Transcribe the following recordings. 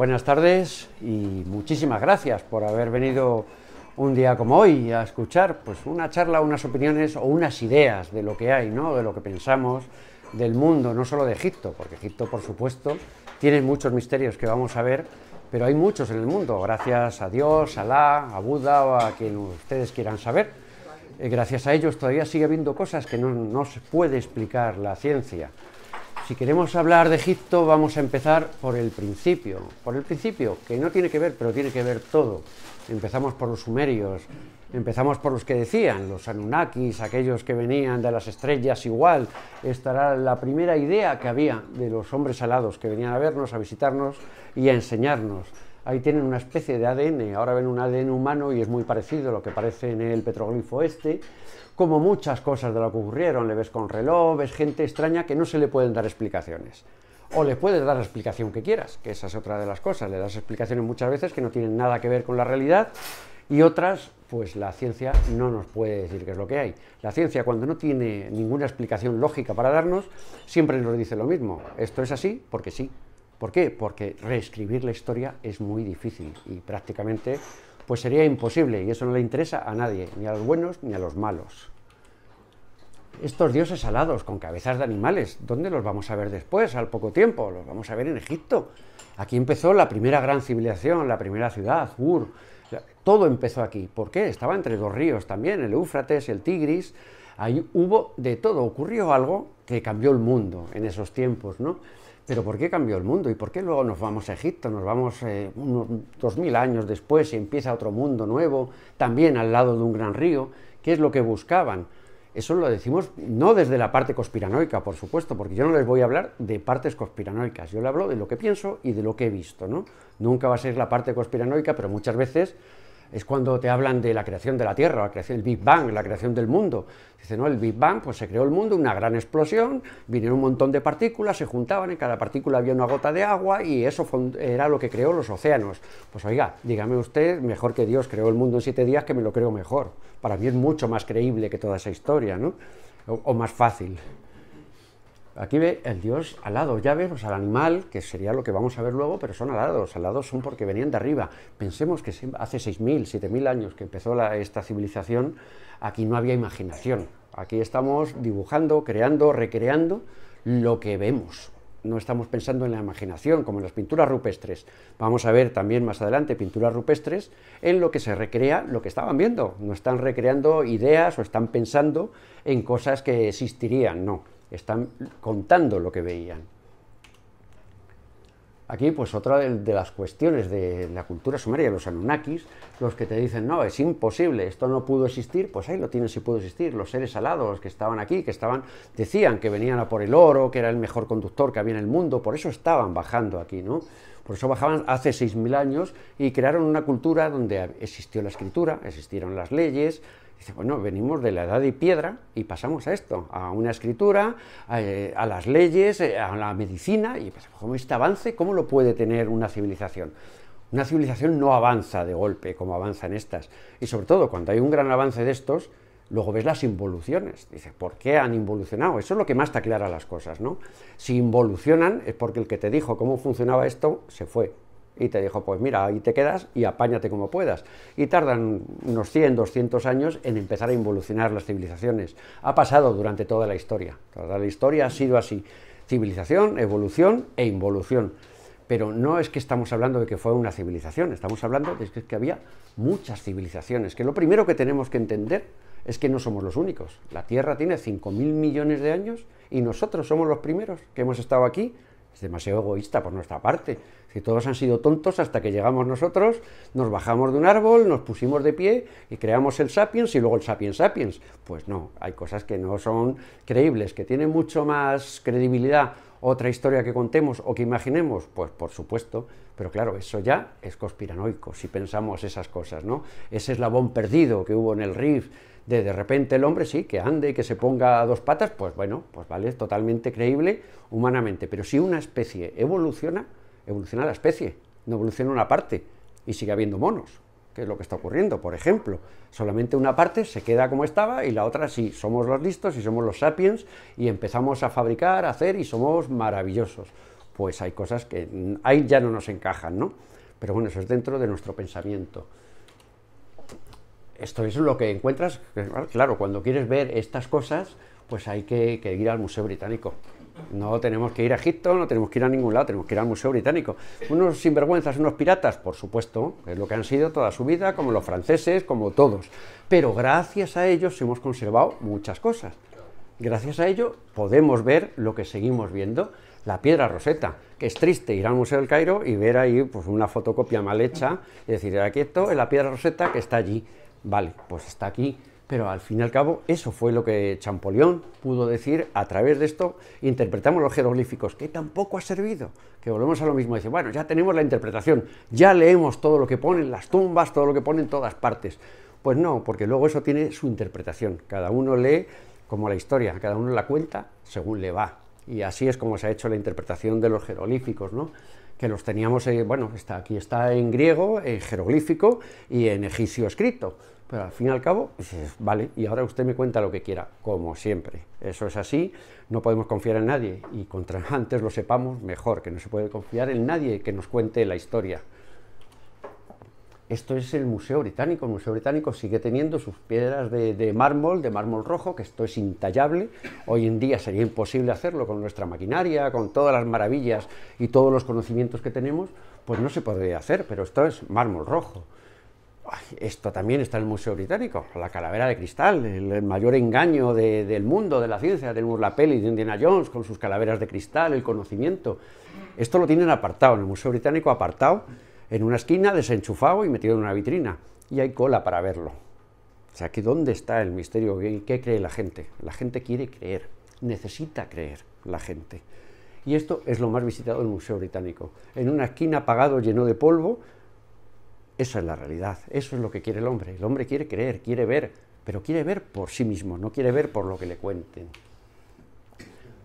Buenas tardes y muchísimas gracias por haber venido un día como hoy a escuchar pues una charla, unas opiniones o unas ideas de lo que hay, ¿no? de lo que pensamos del mundo, no solo de Egipto, porque Egipto por supuesto tiene muchos misterios que vamos a ver, pero hay muchos en el mundo, gracias a Dios, a Alá, a Buda o a quien ustedes quieran saber. Eh, gracias a ellos todavía sigue habiendo cosas que no, no se puede explicar la ciencia. Si queremos hablar de Egipto, vamos a empezar por el principio. Por el principio, que no tiene que ver, pero tiene que ver todo. Empezamos por los sumerios, empezamos por los que decían, los anunnakis, aquellos que venían de las estrellas igual. estará la primera idea que había de los hombres alados que venían a vernos, a visitarnos y a enseñarnos. Ahí tienen una especie de ADN, ahora ven un ADN humano y es muy parecido a lo que parece en el petroglifo este, como muchas cosas de lo que ocurrieron, le ves con reloj, ves gente extraña que no se le pueden dar explicaciones. O le puedes dar la explicación que quieras, que esa es otra de las cosas, le das explicaciones muchas veces que no tienen nada que ver con la realidad y otras, pues la ciencia no nos puede decir qué es lo que hay. La ciencia cuando no tiene ninguna explicación lógica para darnos, siempre nos dice lo mismo, esto es así porque sí. ¿Por qué? Porque reescribir la historia es muy difícil y prácticamente pues sería imposible y eso no le interesa a nadie, ni a los buenos ni a los malos estos dioses alados con cabezas de animales, ¿dónde los vamos a ver después, al poco tiempo? Los vamos a ver en Egipto. Aquí empezó la primera gran civilización, la primera ciudad, Ur. Todo empezó aquí. ¿Por qué? Estaba entre dos ríos también, el Éufrates, el Tigris. Ahí hubo de todo. Ocurrió algo que cambió el mundo en esos tiempos, ¿no? Pero ¿por qué cambió el mundo? ¿Y por qué luego nos vamos a Egipto? Nos vamos eh, unos unos 2.000 años después y empieza otro mundo nuevo, también al lado de un gran río. ¿Qué es lo que buscaban? Eso lo decimos no desde la parte conspiranoica, por supuesto, porque yo no les voy a hablar de partes conspiranoicas, yo les hablo de lo que pienso y de lo que he visto. ¿no? Nunca va a ser la parte conspiranoica, pero muchas veces es cuando te hablan de la creación de la Tierra, la creación, el Big Bang, la creación del mundo. Dice, no, el Big Bang, pues se creó el mundo, una gran explosión, vinieron un montón de partículas, se juntaban, en cada partícula había una gota de agua y eso era lo que creó los océanos. Pues oiga, dígame usted, mejor que Dios creó el mundo en siete días, que me lo creo mejor. Para mí es mucho más creíble que toda esa historia, ¿no? o más fácil. Aquí ve el dios alado, ya vemos al animal, que sería lo que vamos a ver luego, pero son alados, alados son porque venían de arriba. Pensemos que hace 6.000, 7.000 años que empezó esta civilización, aquí no había imaginación. Aquí estamos dibujando, creando, recreando lo que vemos. No estamos pensando en la imaginación, como en las pinturas rupestres. Vamos a ver también más adelante pinturas rupestres en lo que se recrea lo que estaban viendo. No están recreando ideas o están pensando en cosas que existirían, no están contando lo que veían. Aquí, pues, otra de, las cuestiones de la cultura sumeria, los Anunnakis, los que te dicen, no, es imposible, esto no pudo existir, pues ahí lo tienes si pudo existir. Los seres alados que estaban aquí, que estaban, decían que venían a por el oro, que era el mejor conductor que había en el mundo, por eso estaban bajando aquí, ¿no? Por eso bajaban hace 6.000 años y crearon una cultura donde existió la escritura, existieron las leyes, Dice, bueno, venimos de la edad de piedra y pasamos a esto, a una escritura, a, eh, las leyes, eh, a la medicina, y pues, como este avance, ¿cómo lo puede tener una civilización? Una civilización no avanza de golpe como avanzan estas. Y sobre todo, cuando hay un gran avance de estos, luego ves las involuciones. Dice, ¿por qué han involucionado? Eso es lo que más te aclara las cosas, ¿no? Si involucionan es porque el que te dijo cómo funcionaba esto se fue, y te dijo, pues mira, ahí te quedas y apáñate como puedas. Y tardan unos 100, 200 años en empezar a involucionar las civilizaciones. Ha pasado durante toda la historia. Toda la historia ha sido así. Civilización, evolución e involución. Pero no es que estamos hablando de que fue una civilización, estamos hablando de que, había muchas civilizaciones, que lo primero que tenemos que entender es que no somos los únicos. La Tierra tiene 5.000 millones de años y nosotros somos los primeros que hemos estado aquí demasiado egoísta por nuestra parte. Si todos han sido tontos hasta que llegamos nosotros, nos bajamos de un árbol, nos pusimos de pie y creamos el sapiens y luego el sapiens sapiens. Pues no, hay cosas que no son creíbles, que tienen mucho más credibilidad otra historia que contemos o que imaginemos, pues por supuesto, pero claro, eso ya es conspiranoico si pensamos esas cosas, ¿no? Ese eslabón perdido que hubo en el RIF de repente el hombre, sí, que ande, y que se ponga a dos patas, pues bueno, pues vale, es totalmente creíble humanamente. Pero si una especie evoluciona, evoluciona la especie, no evoluciona una parte y sigue habiendo monos, que es lo que está ocurriendo, por ejemplo. Solamente una parte se queda como estaba y la otra sí, somos los listos y somos los sapiens y empezamos a fabricar, a hacer y somos maravillosos. Pues hay cosas que ahí ya no nos encajan, ¿no? Pero bueno, eso es dentro de nuestro pensamiento esto es lo que encuentras. Claro, cuando quieres ver estas cosas, pues hay que, ir al Museo Británico. No tenemos que ir a Egipto, no tenemos que ir a ningún lado, tenemos que ir al Museo Británico. Unos sinvergüenzas, unos piratas, por supuesto, es lo que han sido toda su vida, como los franceses, como todos. Pero gracias a ellos hemos conservado muchas cosas. Gracias a ello podemos ver lo que seguimos viendo, la piedra roseta, que es triste ir al Museo del Cairo y ver ahí pues, una fotocopia mal hecha y decir, aquí esto es la piedra roseta que está allí. Vale, pues está aquí. Pero al fin y al cabo, eso fue lo que Champollion pudo decir a través de esto. Interpretamos los jeroglíficos, que tampoco ha servido. Que volvemos a lo mismo. Dice, bueno, ya tenemos la interpretación, ya leemos todo lo que ponen las tumbas, todo lo que ponen todas partes. Pues no, porque luego eso tiene su interpretación. Cada uno lee como la historia, cada uno la cuenta según le va. Y así es como se ha hecho la interpretación de los jeroglíficos, ¿no? que los teníamos, eh, bueno, está, aquí está en griego, en eh, jeroglífico y en egipcio escrito. Pero al fin y al cabo, pues, vale, y ahora usted me cuenta lo que quiera, como siempre. Eso es así, no podemos confiar en nadie, y contra antes lo sepamos, mejor, que no se puede confiar en nadie que nos cuente la historia. Esto es el Museo Británico. El Museo Británico sigue teniendo sus piedras de, mármol, de mármol rojo, que esto es intallable. Hoy en día sería imposible hacerlo con nuestra maquinaria, con todas las maravillas y todos los conocimientos que tenemos, pues no se podría hacer, pero esto es mármol rojo. esto también está en el Museo Británico, la calavera de cristal, el, mayor engaño del mundo, de la ciencia. Tenemos la peli de Indiana Jones con sus calaveras de cristal, el conocimiento. Esto lo tienen apartado, en el Museo Británico apartado en una esquina, desenchufado y metido en una vitrina. Y hay cola para verlo. O sea, ¿dónde está el misterio? ¿Qué cree la gente? La gente quiere creer, necesita creer la gente. Y esto es lo más visitado del Museo Británico. En una esquina apagado, lleno de polvo, esa es la realidad, eso es lo que quiere el hombre. El hombre quiere creer, quiere ver, pero quiere ver por sí mismo, no quiere ver por lo que le cuenten.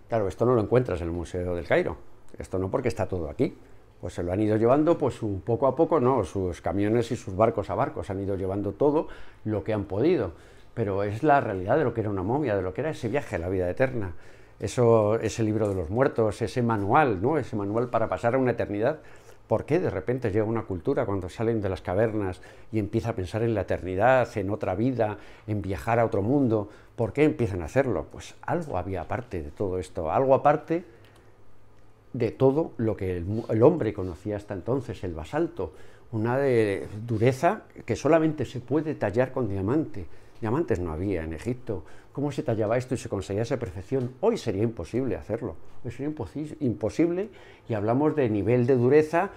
Claro, esto no lo encuentras en el Museo del Cairo. Esto no porque está todo aquí pues se lo han ido llevando pues poco a poco, no, sus camiones y sus barcos a barcos han ido llevando todo lo que han podido, pero es la realidad de lo que era una momia, de lo que era ese viaje a la vida eterna. Eso, ese libro de los muertos, ese manual, ¿no? Ese manual para pasar a una eternidad. ¿Por qué de repente llega una cultura cuando salen de las cavernas y empieza a pensar en la eternidad, en otra vida, en viajar a otro mundo? ¿Por qué empiezan a hacerlo? Pues algo había aparte de todo esto, algo aparte de todo lo que el, hombre conocía hasta entonces, el basalto, una dureza que solamente se puede tallar con diamante. Diamantes no había en Egipto. ¿Cómo se tallaba esto y se conseguía esa perfección? Hoy sería imposible hacerlo. Hoy sería imposible y hablamos de nivel de dureza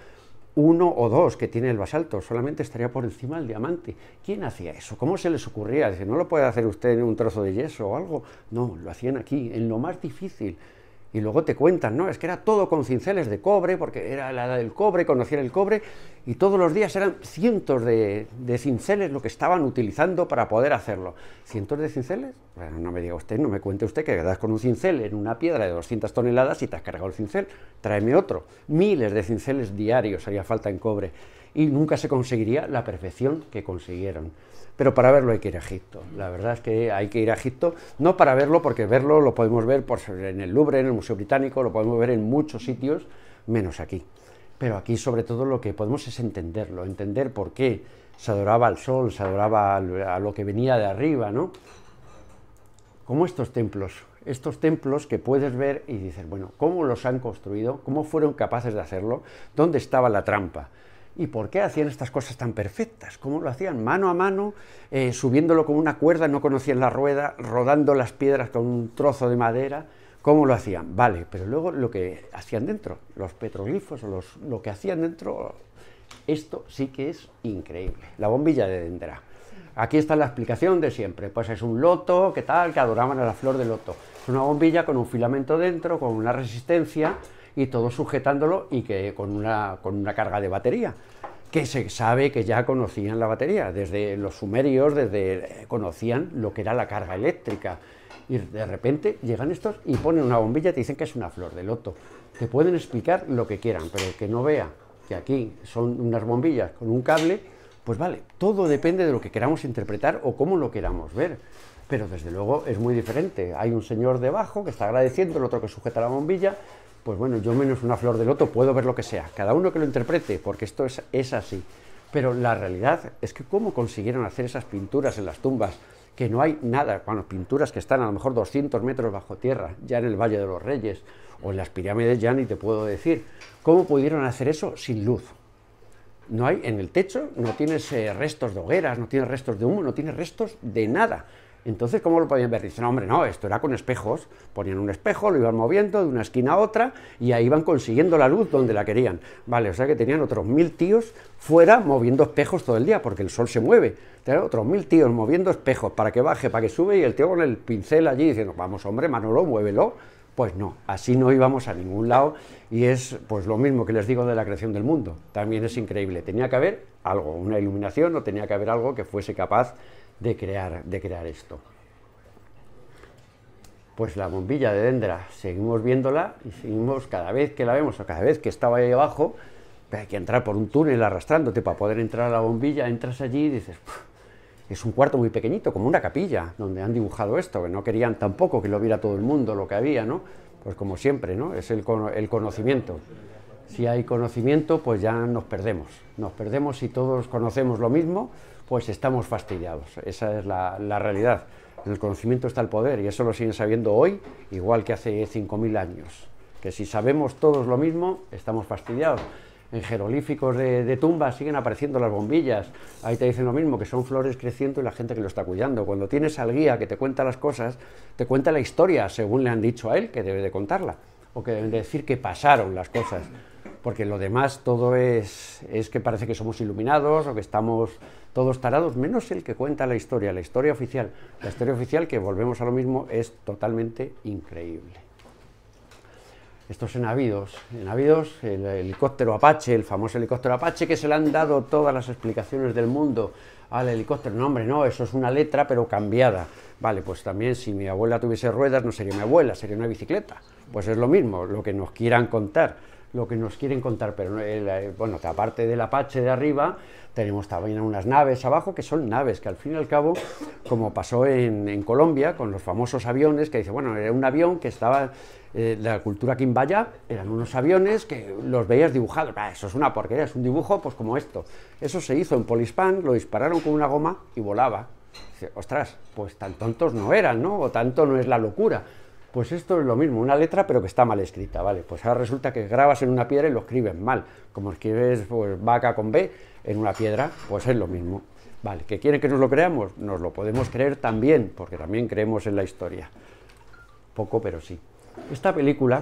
uno o dos que tiene el basalto, solamente estaría por encima del diamante. ¿Quién hacía eso? ¿Cómo se les ocurría? Dice, no lo puede hacer usted en un trozo de yeso o algo. No, lo hacían aquí, en lo más difícil, y luego te cuentan, ¿no? Es que era todo con cinceles de cobre, porque era la edad del cobre, conocía el cobre, y todos los días eran cientos de, cinceles lo que estaban utilizando para poder hacerlo. ¿Cientos de cinceles? Bueno, no me diga usted, no me cuente usted que quedas con un cincel en una piedra de 200 toneladas y te has cargado el cincel. Tráeme otro. Miles de cinceles diarios haría falta en cobre y nunca se conseguiría la perfección que consiguieron. Pero para verlo hay que ir a Egipto. La verdad es que hay que ir a Egipto, no para verlo, porque verlo lo podemos ver en el Louvre, en el Museo Británico, lo podemos ver en muchos sitios, menos aquí. Pero aquí sobre todo lo que podemos es entenderlo, entender por qué se adoraba al sol, se adoraba a lo que venía de arriba, ¿no? Como estos templos, estos templos que puedes ver y dices, bueno, ¿cómo los han construido? ¿Cómo fueron capaces de hacerlo? ¿Dónde estaba la trampa? ¿Y por qué hacían estas cosas tan perfectas? ¿Cómo lo hacían? Mano a mano, eh, subiéndolo con una cuerda, no conocían la rueda, rodando las piedras con un trozo de madera. ¿Cómo lo hacían? Vale, pero luego lo que hacían dentro, los petroglifos, o lo que hacían dentro, esto sí que es increíble. La bombilla de Dendra. Aquí está la explicación de siempre. Pues es un loto, ¿qué tal? Que adoraban a la flor de loto. Es una bombilla con un filamento dentro, con una resistencia y todo sujetándolo y que con una, con una carga de batería que se sabe que ya conocían la batería, desde los sumerios, desde eh, conocían lo que era la carga eléctrica. Y de repente llegan estos y ponen una bombilla y te dicen que es una flor de loto. Te pueden explicar lo que quieran, pero el que no vea que aquí son unas bombillas con un cable, pues vale, todo depende de lo que queramos interpretar o cómo lo queramos ver. Pero desde luego es muy diferente. Hay un señor debajo que está agradeciendo, el otro que sujeta la bombilla, pues bueno, yo menos una flor de loto puedo ver lo que sea, cada uno que lo interprete, porque esto es, así. Pero la realidad es que cómo consiguieron hacer esas pinturas en las tumbas, que no hay nada, bueno, pinturas que están a lo mejor 200 metros bajo tierra, ya en el Valle de los Reyes, o en las pirámides ya ni te puedo decir, ¿cómo pudieron hacer eso sin luz? No hay en el techo, no tienes eh, restos de hogueras, no tienes restos de humo, no tienes restos de nada. Entonces, ¿cómo lo podían ver? Dicen, hombre, no, esto era con espejos. Ponían un espejo, lo iban moviendo de una esquina a otra y ahí iban consiguiendo la luz donde la querían. Vale, o sea que tenían otros mil tíos fuera moviendo espejos todo el día, porque el sol se mueve. Tenían otros mil tíos moviendo espejos para que baje, para que sube y el tío con el pincel allí diciendo, vamos, hombre, Manolo, muévelo. Pues no, así no íbamos a ningún lado y es pues lo mismo que les digo de la creación del mundo. También es increíble. Tenía que haber algo, una iluminación o tenía que haber algo que fuese capaz de crear, de crear esto. Pues la bombilla de Dendra, seguimos viéndola y seguimos cada vez que la vemos o cada vez que estaba ahí abajo, pues hay que entrar por un túnel arrastrándote para poder entrar a la bombilla, entras allí y dices, es un cuarto muy pequeñito, como una capilla, donde han dibujado esto, que no querían tampoco que lo viera todo el mundo lo que había, ¿no? Pues como siempre, ¿no? Es el, el conocimiento. Si hay conocimiento, pues ya nos perdemos. Nos perdemos si todos conocemos lo mismo pues estamos fastidiados. Esa es la, realidad. En el conocimiento está el poder y eso lo siguen sabiendo hoy, igual que hace 5.000 años. Que si sabemos todos lo mismo, estamos fastidiados. En jeroglíficos de, de tumbas siguen apareciendo las bombillas. Ahí te dicen lo mismo, que son flores creciendo y la gente que lo está cuidando. Cuando tienes al guía que te cuenta las cosas, te cuenta la historia según le han dicho a él que debe de contarla. O que debe de decir que pasaron las cosas porque lo demás todo es, es que parece que somos iluminados o que estamos todos tarados, menos el que cuenta la historia, la historia oficial. La historia oficial, que volvemos a lo mismo, es totalmente increíble. Estos en enavidos, el helicóptero Apache, el famoso helicóptero Apache, que se le han dado todas las explicaciones del mundo al helicóptero. No, hombre, no, eso es una letra, pero cambiada. Vale, pues también si mi abuela tuviese ruedas, no sería mi abuela, sería una bicicleta. Pues es lo mismo, lo que nos quieran contar lo que nos quieren contar, pero eh, bueno, aparte del Apache de arriba, tenemos también unas naves abajo, que son naves que al fin y al cabo, como pasó en, Colombia con los famosos aviones, que dice, bueno, era un avión que estaba eh, la cultura quimbaya, eran unos aviones que los veías dibujados, eso es una porquería, es un dibujo pues como esto. Eso se hizo en Polispan, lo dispararon con una goma y volaba. ostras, pues tan tontos no eran, ¿no? O tanto no es la locura. Pues esto es lo mismo, una letra pero que está mal escrita, ¿vale? Pues ahora resulta que grabas en una piedra y lo escribes mal, como escribes pues, vaca con B en una piedra, pues es lo mismo. Vale, ¿que quieren que nos lo creamos? Nos lo podemos creer también, porque también creemos en la historia. Poco, pero sí. Esta película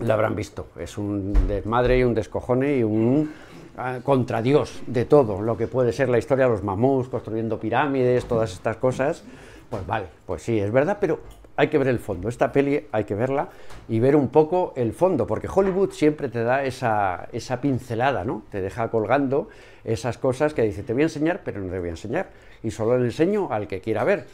la habrán visto, es un desmadre y un descojone y un ah, contra Dios de todo lo que puede ser la historia de los mamús construyendo pirámides, todas estas cosas. Pues vale, pues sí, es verdad, pero hay que ver el fondo. Esta peli hay que verla y ver un poco el fondo, porque Hollywood siempre te da esa, esa pincelada, ¿no? Te deja colgando esas cosas que dice, te voy a enseñar, pero no te voy a enseñar. Y solo le enseño al que quiera ver.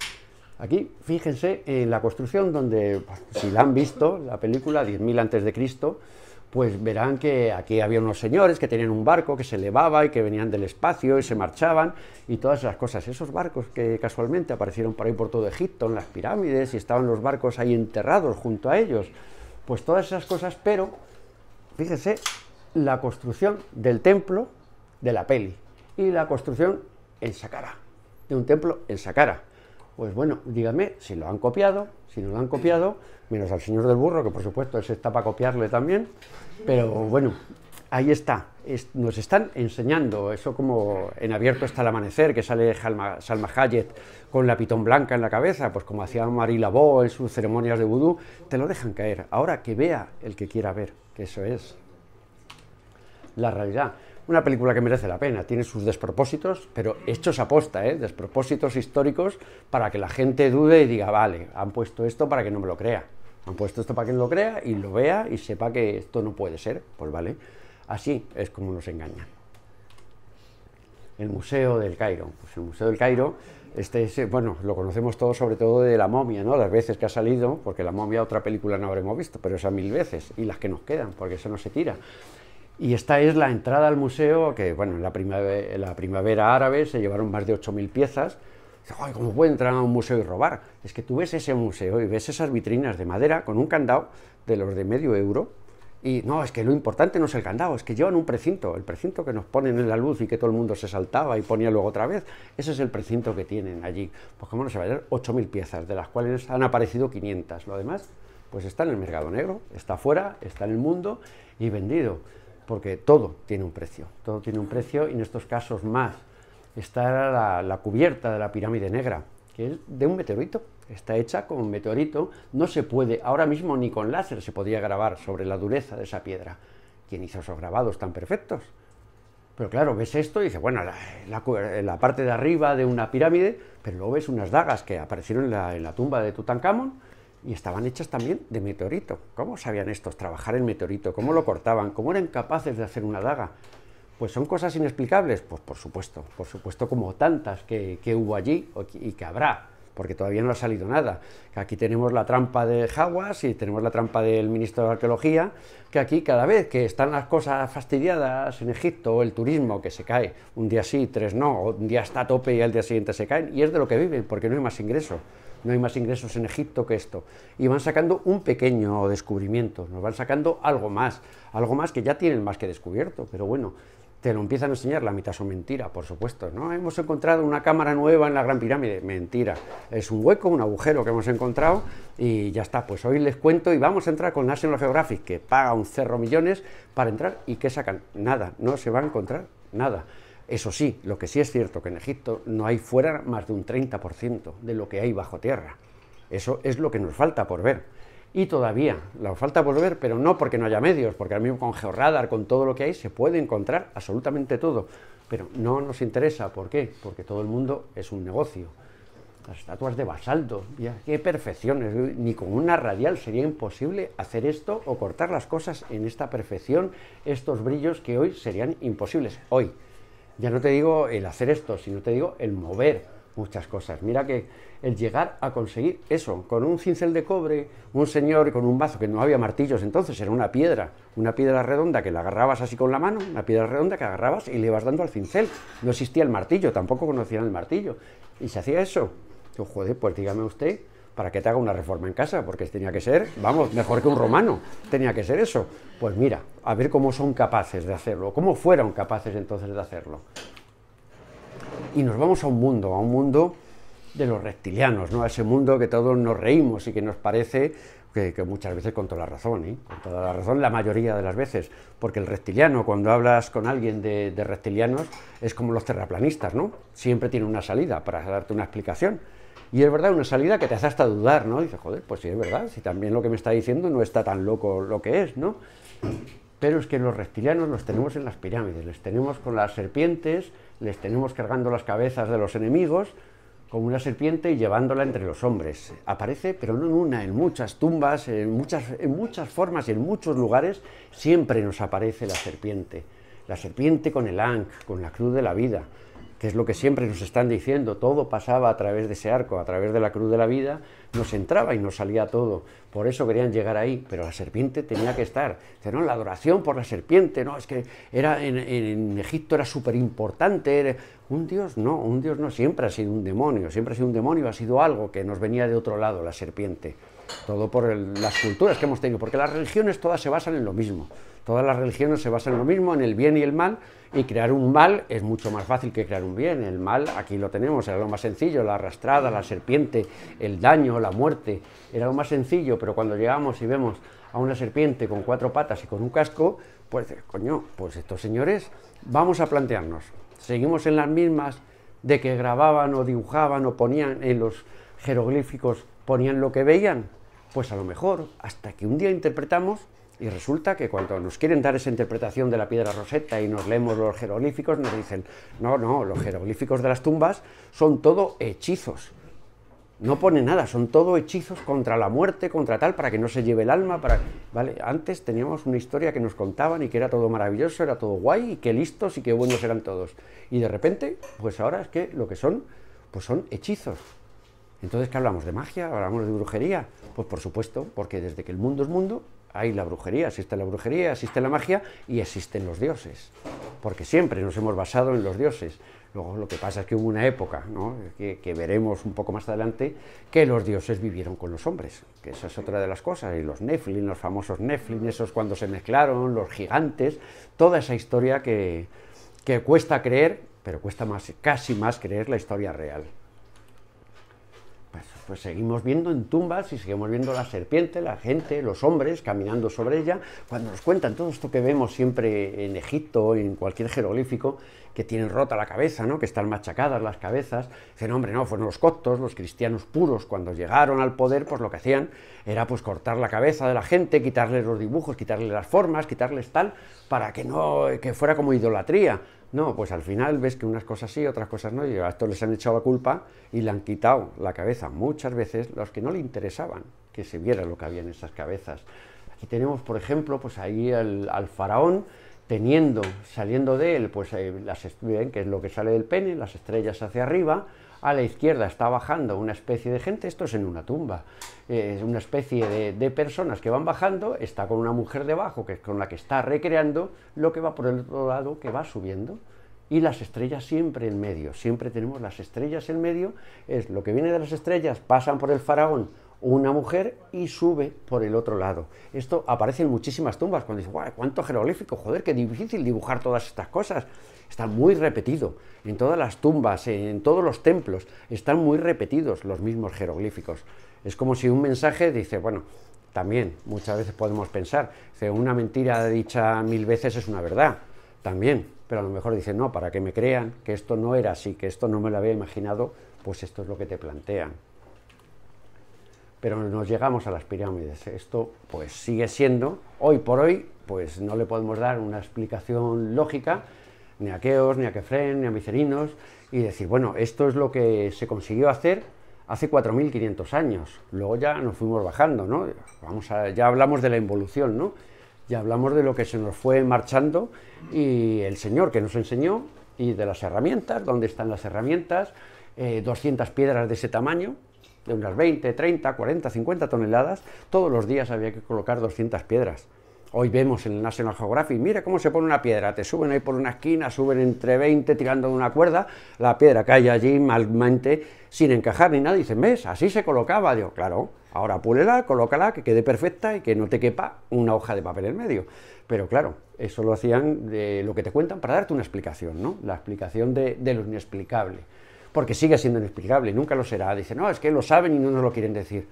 Aquí, fíjense en la construcción donde, pues, si la han visto, la película 10.000 antes de Cristo, pues verán que aquí había unos señores que tenían un barco que se elevaba y que venían del espacio y se marchaban y todas esas cosas. Esos barcos que casualmente aparecieron por ahí por todo Egipto, en las pirámides, y estaban los barcos ahí enterrados junto a ellos. Pues todas esas cosas, pero fíjense la construcción del templo de la peli y la construcción en Saqqara, de un templo en Saqqara. Pues bueno, dígame si lo han copiado, si no lo han copiado, menos al señor del burro, que por supuesto se está para copiarle también, pero bueno, ahí está. nos están enseñando eso como en abierto está el amanecer, que sale Salma Hayek con la pitón blanca en la cabeza, pues como hacía Marie Laveau en sus ceremonias de vudú, te lo dejan caer. Ahora que vea el que quiera ver, que eso es la realidad una película que merece la pena. Tiene sus despropósitos, pero hechos aposta, ¿eh? despropósitos históricos para que la gente dude y diga, vale, han puesto esto para que no me lo crea. Han puesto esto para que no lo crea y lo vea y sepa que esto no puede ser. Pues vale, así es como nos engañan. El Museo del Cairo. Pues el Museo del Cairo, este es, bueno, lo conocemos todos sobre todo de La momia, ¿no? Las veces que ha salido, porque La momia otra película no habremos visto, pero esa mil veces, y las que nos quedan, porque eso no se tira. Y esta es la entrada al museo, que bueno, en la primavera, árabe se llevaron más de 8.000 piezas. Ay, ¿Cómo puede entrar a un museo y robar? Es que tú ves ese museo y ves esas vitrinas de madera con un candado de los de medio euro. Y no, es que lo importante no es el candado, es que llevan un precinto, el precinto que nos ponen en la luz y que todo el mundo se saltaba y ponía luego otra vez. Ese es el precinto que tienen allí. Pues cómo no se va a llevar 8.000 piezas, de las cuales han aparecido 500. Lo demás, pues está en el mercado negro, está fuera, está en el mundo y vendido porque todo tiene un precio, todo tiene un precio y en estos casos más. Está la, la cubierta de la pirámide negra, que es de un meteorito, está hecha con un meteorito, no se puede, ahora mismo ni con láser se podía grabar sobre la dureza de esa piedra. ¿Quién hizo esos grabados tan perfectos? Pero claro, ves esto y dices, bueno, la, parte de arriba de una pirámide, pero luego ves unas dagas que aparecieron en la, en la tumba de Tutankamón, y estaban hechas también de meteorito. ¿Cómo sabían estos trabajar el meteorito? ¿Cómo lo cortaban? ¿Cómo eran capaces de hacer una daga? Pues son cosas inexplicables, pues por supuesto, por supuesto como tantas que, que hubo allí y que habrá porque todavía no ha salido nada. Aquí tenemos la trampa de Jaguas y tenemos la trampa del ministro de Arqueología, que aquí cada vez que están las cosas fastidiadas en Egipto, el turismo que se cae, un día sí, tres no, un día está a tope y al día siguiente se caen, y es de lo que viven, porque no hay más ingreso. No hay más ingresos en Egipto que esto. Y van sacando un pequeño descubrimiento, nos van sacando algo más, algo más que ya tienen más que descubierto, pero bueno, te lo empiezan a enseñar, la mitad son mentira, por supuesto, ¿no? Hemos encontrado una cámara nueva en la Gran Pirámide, mentira, es un hueco, un agujero que hemos encontrado y ya está, pues hoy les cuento y vamos a entrar con National Geographic, que paga un cerro millones para entrar y que sacan nada, no se va a encontrar nada. Eso sí, lo que sí es cierto que en Egipto no hay fuera más de un 30% de lo que hay bajo tierra. Eso es lo que nos falta por ver. Y todavía, la falta volver, pero no porque no haya medios, porque ahora mismo con georradar, con todo lo que hay, se puede encontrar absolutamente todo. Pero no nos interesa, ¿por qué? Porque todo el mundo es un negocio. Las estatuas de basalto, qué perfecciones, ni con una radial sería imposible hacer esto o cortar las cosas en esta perfección, estos brillos que hoy serían imposibles, hoy. Ya no te digo el hacer esto, sino te digo el mover, muchas cosas. Mira que el llegar a conseguir eso, con un cincel de cobre, un señor con un vaso que no había martillos entonces, era una piedra, una piedra redonda que la agarrabas así con la mano, una piedra redonda que agarrabas y le ibas dando al cincel. No existía el martillo, tampoco conocían el martillo. Y se hacía eso. Yo, joder, pues dígame usted para que te haga una reforma en casa, porque tenía que ser, vamos, mejor que un romano, tenía que ser eso. Pues mira, a ver cómo son capaces de hacerlo, cómo fueron capaces entonces de hacerlo y nos vamos a un mundo, a un mundo de los reptilianos, ¿no? a ese mundo que todos nos reímos y que nos parece que, muchas veces con toda la razón, ¿eh? con toda la razón la mayoría de las veces, porque el reptiliano, cuando hablas con alguien de, reptilianos, es como los terraplanistas, ¿no? siempre tiene una salida para darte una explicación. Y es verdad, una salida que te hace hasta dudar, ¿no? Dices, joder, pues sí, es verdad, si también lo que me está diciendo no está tan loco lo que es, ¿no? Pero es que los reptilianos los tenemos en las pirámides, les tenemos con las serpientes, les tenemos cargando las cabezas de los enemigos como una serpiente y llevándola entre los hombres. Aparece, pero no en una, en muchas tumbas, en muchas, en muchas formas y en muchos lugares siempre nos aparece la serpiente. La serpiente con el Ankh, con la cruz de la vida, que es lo que siempre nos están diciendo, todo pasaba a través de ese arco, a través de la cruz de la vida, nos entraba y nos salía todo. Por eso querían llegar ahí, pero la serpiente tenía que estar. ¿no? La adoración por la serpiente, no, es que era en, Egipto era súper importante. Un dios no, un dios no, siempre ha sido un demonio, siempre ha sido un demonio, ha sido algo que nos venía de otro lado, la serpiente. Todo por las culturas que hemos tenido, porque las religiones todas se basan en lo mismo. Todas las religiones se basan en lo mismo, en el bien y el mal, y crear un mal es mucho más fácil que crear un bien. El mal, aquí lo tenemos, era lo más sencillo, la arrastrada, la serpiente, el daño, la muerte, era lo más sencillo, pero cuando llegamos y vemos a una serpiente con cuatro patas y con un casco, pues coño, pues estos señores, vamos a plantearnos, seguimos en las mismas de que grababan o dibujaban o ponían en los jeroglíficos, ponían lo que veían, pues a lo mejor hasta que un día interpretamos y resulta que cuando nos quieren dar esa interpretación de la piedra roseta y nos leemos los jeroglíficos, nos dicen, no, no, los jeroglíficos de las tumbas son todo hechizos. No pone nada, son todo hechizos contra la muerte, contra tal, para que no se lleve el alma. Para... ¿Vale? Antes teníamos una historia que nos contaban y que era todo maravilloso, era todo guay, y qué listos y qué buenos eran todos. Y de repente, pues ahora es que lo que son, pues son hechizos. Entonces, ¿qué hablamos de magia? ¿Hablamos de brujería? Pues por supuesto, porque desde que el mundo es mundo, hay la brujería, existe la brujería, existe la magia y existen los dioses, porque siempre nos hemos basado en los dioses. Luego lo que pasa es que hubo una época, que, veremos un poco más adelante, que los dioses vivieron con los hombres, que esa es otra de las cosas, y los Neflin, los famosos Neflin, esos cuando se mezclaron, los gigantes, toda esa historia que, que cuesta creer, pero cuesta más, casi más creer la historia real. Pues, pues, seguimos viendo en tumbas y seguimos viendo la serpiente, la gente, los hombres caminando sobre ella. Cuando nos cuentan todo esto que vemos siempre en Egipto, en cualquier jeroglífico, que tienen rota la cabeza, ¿no? que están machacadas las cabezas, dicen, hombre, no, fueron los coptos, los cristianos puros, cuando llegaron al poder, pues lo que hacían era pues cortar la cabeza de la gente, quitarles los dibujos, quitarles las formas, quitarles tal, para que no, que fuera como idolatría no, pues al final ves que unas cosas sí, otras cosas no, y a esto les han echado la culpa y le han quitado la cabeza muchas veces los que no le interesaban que se viera lo que había en esas cabezas. Aquí tenemos, por ejemplo, pues ahí al, faraón teniendo, saliendo de él, pues eh, las las, que es lo que sale del pene, las estrellas hacia arriba, a la izquierda está bajando una especie de gente, esto es en una tumba, eh, es una especie de, personas que van bajando, está con una mujer debajo que, es con la que está recreando lo que va por el otro lado, que va subiendo, y las estrellas siempre en medio, siempre tenemos las estrellas en medio, es lo que viene de las estrellas, pasan por el faraón una mujer y sube por el otro lado. Esto aparece en muchísimas tumbas, cuando dice guau, cuánto jeroglífico, joder, qué difícil dibujar todas estas cosas. Está muy repetido, en todas las tumbas, en todos los templos, están muy repetidos los mismos jeroglíficos. Es como si un mensaje dice, bueno, también muchas veces podemos pensar, una mentira dicha mil veces es una verdad, también, pero a lo mejor dice no, para que me crean que esto no era así, que esto no me lo había imaginado, pues esto es lo que te plantean pero nos llegamos a las pirámides. Esto pues sigue siendo, hoy por hoy, pues no le podemos dar una explicación lógica ni a Keos, ni a Kefren, ni a Micerinos, y decir, bueno, esto es lo que se consiguió hacer hace 4.500 años. Luego ya nos fuimos bajando, ¿no? Vamos ya hablamos de la involución, ¿no? Ya hablamos de lo que se nos fue marchando y el Señor que nos enseñó y de las herramientas, dónde están las herramientas, 200 eh, piedras de ese tamaño, de unas 20, 30, 40, 50 toneladas, todos los días había que colocar 200 piedras. Hoy vemos en el National Geographic, mira cómo se pone una piedra, te suben ahí por una esquina, suben entre 20 tirando de una cuerda, la piedra cae allí malmente sin encajar ni nada, y dicen, ¿ves? Así se colocaba, digo, claro, ahora púlela, colócala, que quede perfecta y que no te quepa una hoja de papel en medio. Pero claro, eso lo hacían de lo que te cuentan para darte una explicación, ¿no? La explicación de, de lo inexplicable porque sigue siendo inexplicable, nunca lo será. Dice, no, es que lo saben y no nos lo quieren decir.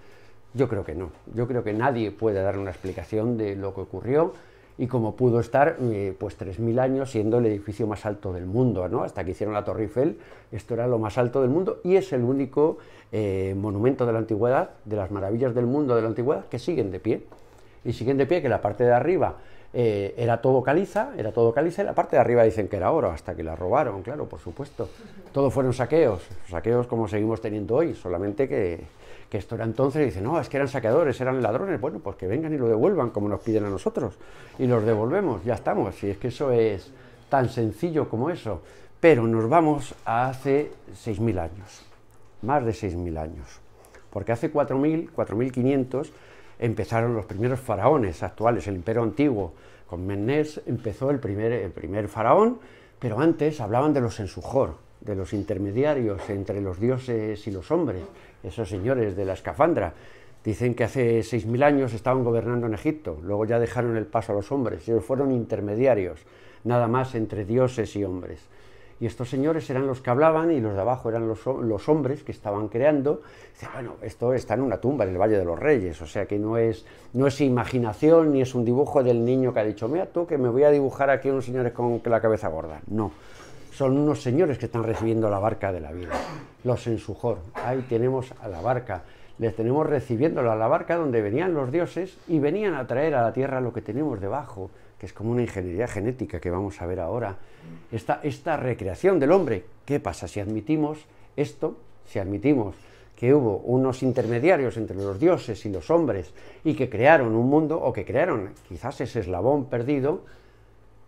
Yo creo que no. Yo creo que nadie puede dar una explicación de lo que ocurrió y cómo pudo estar eh, pues pues 3.000 años siendo el edificio más alto del mundo. ¿no? Hasta que hicieron la Torre Eiffel, esto era lo más alto del mundo y es el único eh, monumento de la antigüedad, de las maravillas del mundo de la antigüedad, que siguen de pie. Y siguen de pie que la parte de arriba eh, era todo caliza, era todo caliza, y la parte de arriba dicen que era oro, hasta que la robaron, claro, por supuesto. Todo fueron saqueos, saqueos como seguimos teniendo hoy, solamente que, esto era entonces, y dicen, no, es que eran saqueadores, eran ladrones, bueno, pues que vengan y lo devuelvan como nos piden a nosotros, y los devolvemos, ya estamos, si es que eso es tan sencillo como eso. Pero nos vamos a hace 6.000 años, más de 6.000 años, porque hace 4.000, 4.500 empezaron los primeros faraones actuales, el imperio antiguo. Con Menes empezó el primer, el primer faraón, pero antes hablaban de los ensujor, de los intermediarios entre los dioses y los hombres, esos señores de la escafandra. Dicen que hace 6.000 años estaban gobernando en Egipto, luego ya dejaron el paso a los hombres, ellos fueron intermediarios, nada más entre dioses y hombres y estos señores eran los que hablaban y los de abajo eran los, hombres que estaban creando. Dice, bueno, ah, esto está en una tumba en el Valle de los Reyes, o sea que no es, no es imaginación ni es un dibujo del niño que ha dicho, mira tú que me voy a dibujar aquí unos señores con la cabeza gorda. No, son unos señores que están recibiendo la barca de la vida, los ensujor. Ahí tenemos a la barca. Les tenemos recibiéndola a la barca donde venían los dioses y venían a traer a la tierra lo que tenemos debajo, que es como una ingeniería genética que vamos a ver ahora, esta, recreación del hombre. ¿Qué pasa si admitimos esto? Si admitimos que hubo unos intermediarios entre los dioses y los hombres y que crearon un mundo o que crearon quizás ese eslabón perdido,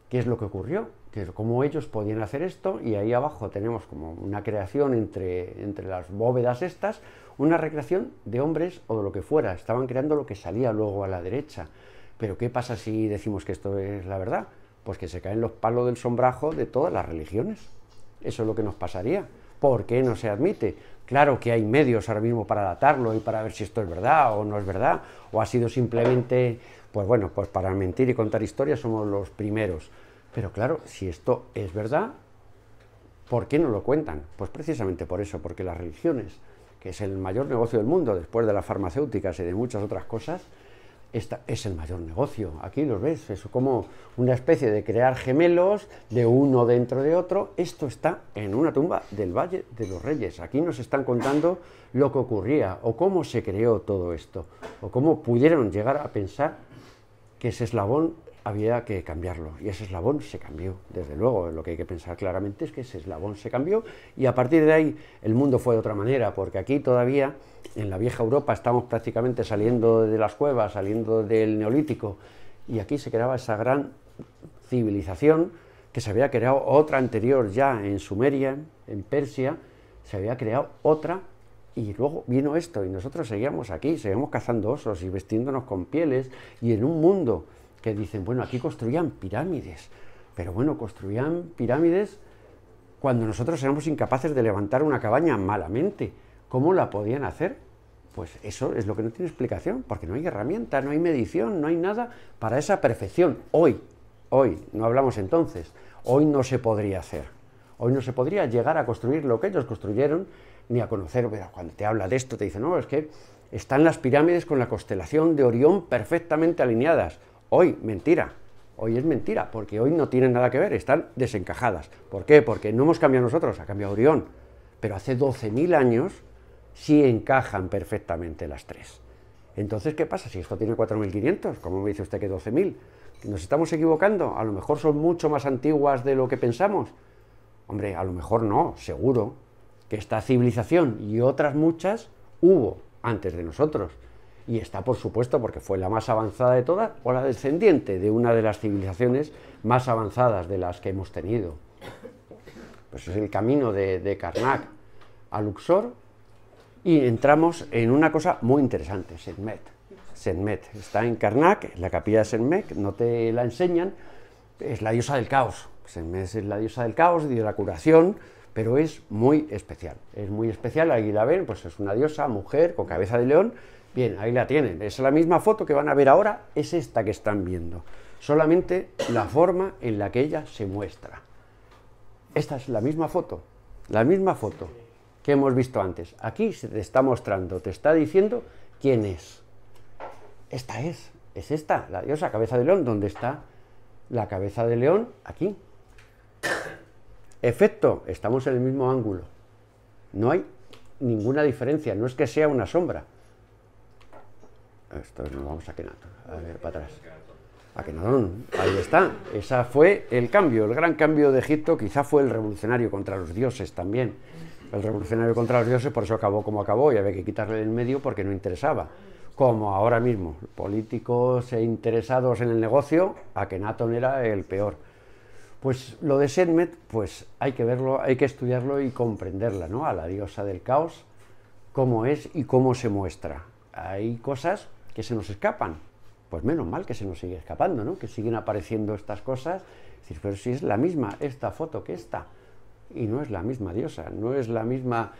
¿qué es lo que ocurrió? Que cómo ellos podían hacer esto y ahí abajo tenemos como una creación entre, entre las bóvedas estas, una recreación de hombres o de lo que fuera, estaban creando lo que salía luego a la derecha. Pero ¿qué pasa si decimos que esto es la verdad? Pues que se caen los palos del sombrajo de todas las religiones. Eso es lo que nos pasaría. ¿Por qué no se admite? Claro que hay medios ahora mismo para datarlo y para ver si esto es verdad o no es verdad, o ha sido simplemente, pues bueno, pues para mentir y contar historias somos los primeros. Pero claro, si esto es verdad, ¿por qué no lo cuentan? Pues precisamente por eso, porque las religiones, que es el mayor negocio del mundo después de las farmacéuticas y de muchas otras cosas, esta es el mayor negocio. Aquí los ves, es como una especie de crear gemelos de uno dentro de otro. Esto está en una tumba del Valle de los Reyes. Aquí nos están contando lo que ocurría o cómo se creó todo esto o cómo pudieron llegar a pensar que ese eslabón había que cambiarlo. Y ese eslabón se cambió, desde luego. Lo que hay que pensar claramente es que ese eslabón se cambió y a partir de ahí el mundo fue de otra manera, porque aquí todavía, en la vieja Europa, estamos prácticamente saliendo de las cuevas, saliendo del neolítico, y aquí se creaba esa gran civilización que se había creado otra anterior ya en Sumeria, en Persia, se había creado otra y luego vino esto y nosotros seguíamos aquí, seguíamos cazando osos y vestiéndonos con pieles y en un mundo dicen, bueno, aquí construían pirámides, pero bueno, construían pirámides cuando nosotros éramos incapaces de levantar una cabaña malamente. ¿Cómo la podían hacer? Pues eso es lo que no tiene explicación, porque no hay herramienta, no hay medición, no hay nada para esa perfección. Hoy, hoy, no hablamos entonces, hoy no se podría hacer. Hoy no se podría llegar a construir lo que ellos construyeron, ni a conocer, pero cuando te habla de esto te dicen no, es que están las pirámides con la constelación de Orión perfectamente alineadas. Hoy, mentira. Hoy es mentira, porque hoy no tienen nada que ver, están desencajadas. ¿Por qué? Porque no hemos cambiado nosotros, ha cambiado Orión. Pero hace 12.000 años sí encajan perfectamente las tres. Entonces, ¿qué pasa? Si esto tiene 4.500, ¿cómo me dice usted que 12.000? ¿Nos estamos equivocando? A lo mejor son mucho más antiguas de lo que pensamos. Hombre, a lo mejor no, seguro que esta civilización y otras muchas hubo antes de nosotros y está, por supuesto, porque fue la más avanzada de todas, o la descendiente de una de las civilizaciones más avanzadas de las que hemos tenido. Pues es el camino de, de Karnak a Luxor y entramos en una cosa muy interesante, Senmet. Senmet está en Karnak, en la capilla de Senmet, no te la enseñan, es la diosa del caos. Senmet es la diosa del caos, y de la curación, pero es muy especial. Es muy especial, ahí la ven, pues es una diosa, mujer, con cabeza de león, Bien, ahí la tienen. Es la misma foto que van a ver ahora, es esta que están viendo. Solamente la forma en la que ella se muestra. Esta es la misma foto, la misma foto que hemos visto antes. Aquí se te está mostrando, te está diciendo quién es. Esta es, es esta, la diosa cabeza de león, ¿dónde está la cabeza de león, aquí. Efecto, estamos en el mismo ángulo. No hay ninguna diferencia, no es que sea una sombra. Esto nos vamos a Akenatón... A ver, para atrás. A Ahí está. Ese fue el cambio, el gran cambio de Egipto. Quizá fue el revolucionario contra los dioses también. El revolucionario contra los dioses, por eso acabó como acabó y había que quitarle el medio porque no interesaba. Como ahora mismo, políticos e interesados en el negocio, Akenatón era el peor. Pues lo de Sedmet, pues hay que verlo, hay que estudiarlo y comprenderla, ¿no? A la diosa del caos, cómo es y cómo se muestra. Hay cosas que se nos escapan. Pues menos mal que se nos sigue escapando, ¿no? Que siguen apareciendo estas cosas. Es pero si es la misma esta foto que esta, y no es la misma diosa, no es la misma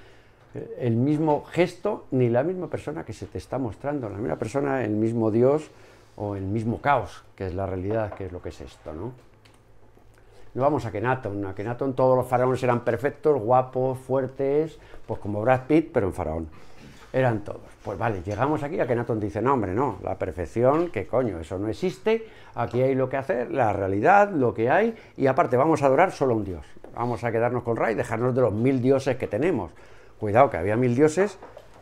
eh, el mismo gesto ni la misma persona que se te está mostrando, la misma persona, el mismo Dios o el mismo caos, que es la realidad, que es lo que es esto, ¿no? vamos a Kenaton, a Kenaton todos los faraones eran perfectos, guapos, fuertes, pues como Brad Pitt, pero en faraón eran todos. Pues vale, llegamos aquí a que dice, no hombre, no, la perfección, que coño, eso no existe, aquí hay lo que hacer, la realidad, lo que hay, y aparte vamos a adorar solo un dios. Vamos a quedarnos con Ra y dejarnos de los mil dioses que tenemos. Cuidado, que había mil dioses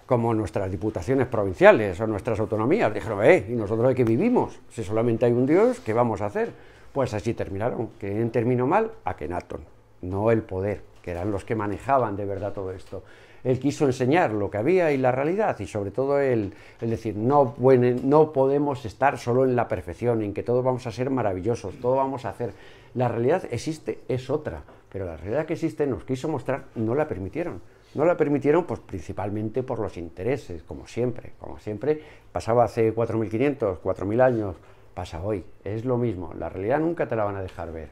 como nuestras diputaciones provinciales o nuestras autonomías. Dijeron, eh, ¿y nosotros de qué vivimos? Si solamente hay un dios, ¿qué vamos a hacer? Pues así terminaron. ¿Quién terminó mal? Akenatón, no el poder que eran los que manejaban de verdad todo esto. Él quiso enseñar lo que había y la realidad, y sobre todo el, el decir, no, bueno, no podemos estar solo en la perfección, en que todos vamos a ser maravillosos, todo vamos a hacer. La realidad existe, es otra, pero la realidad que existe nos quiso mostrar, no la permitieron. No la permitieron pues, principalmente por los intereses, como siempre. Como siempre, pasaba hace 4.500, 4.000 años, pasa hoy. Es lo mismo, la realidad nunca te la van a dejar ver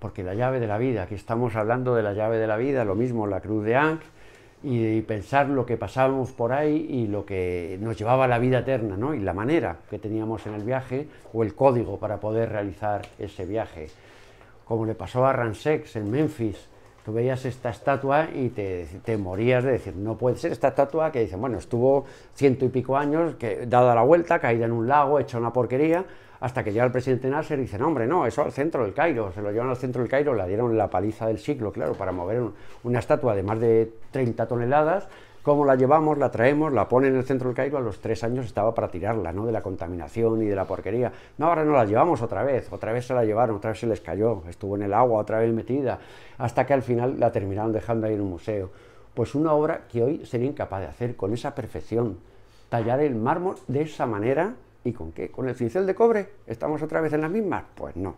porque la llave de la vida, aquí estamos hablando de la llave de la vida, lo mismo la cruz de Ankh, y, pensar lo que pasábamos por ahí y lo que nos llevaba a la vida eterna, ¿no? y la manera que teníamos en el viaje o el código para poder realizar ese viaje. Como le pasó a Ransex en Memphis, tú veías esta estatua y te, morías de decir, no puede ser esta estatua que dice, bueno, estuvo ciento y pico años, que dada la vuelta, caída en un lago, hecha una porquería, hasta que llega el presidente Nasser y dice, no, hombre, no, eso al centro del Cairo, se lo llevan al centro del Cairo, la dieron la paliza del siglo, claro, para mover una estatua de más de 30 toneladas, cómo la llevamos, la traemos, la ponen en el centro del Cairo, a los tres años estaba para tirarla, ¿no? De la contaminación y de la porquería. No, ahora no la llevamos otra vez, otra vez se la llevaron, otra vez se les cayó, estuvo en el agua, otra vez metida, hasta que al final la terminaron dejando ahí en un museo. Pues una obra que hoy sería incapaz de hacer con esa perfección, tallar el mármol de esa manera, ¿Y con qué? ¿Con el cincel de cobre? ¿Estamos otra vez en las mismas? Pues no.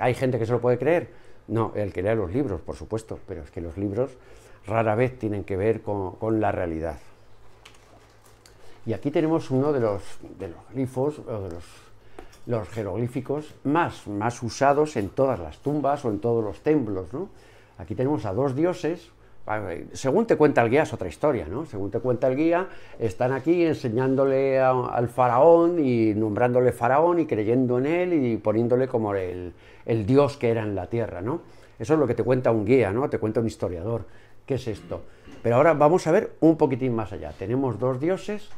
¿Hay gente que se lo puede creer? No, el que lea los libros, por supuesto, pero es que los libros rara vez tienen que ver con, la realidad. Y aquí tenemos uno de los, glifos o de los, los jeroglíficos más, más usados en todas las tumbas o en todos los templos. ¿no? Aquí tenemos a dos dioses, según te cuenta el guía es otra historia, ¿no? Según te cuenta el guía, están aquí enseñándole al faraón y nombrándole faraón y creyendo en él y poniéndole como el, dios que era en la tierra, ¿no? Eso es lo que te cuenta un guía, ¿no? Te cuenta un historiador. ¿Qué es esto? Pero ahora vamos a ver un poquitín más allá. Tenemos dos dioses,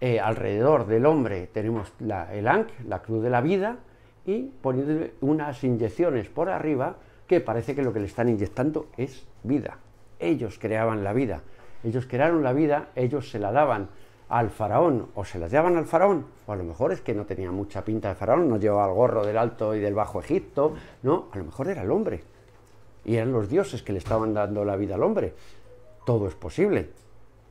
eh, alrededor del hombre tenemos el Ankh, la cruz de la vida, y poniendo unas inyecciones por arriba que parece que lo que le están inyectando es vida ellos creaban la vida. Ellos crearon la vida, ellos se la daban al faraón, o se las daban al faraón, o a lo mejor es que no tenía mucha pinta de faraón, no llevaba el gorro del Alto y del Bajo Egipto, no, a lo mejor era el hombre. Y eran los dioses que le estaban dando la vida al hombre. Todo es posible,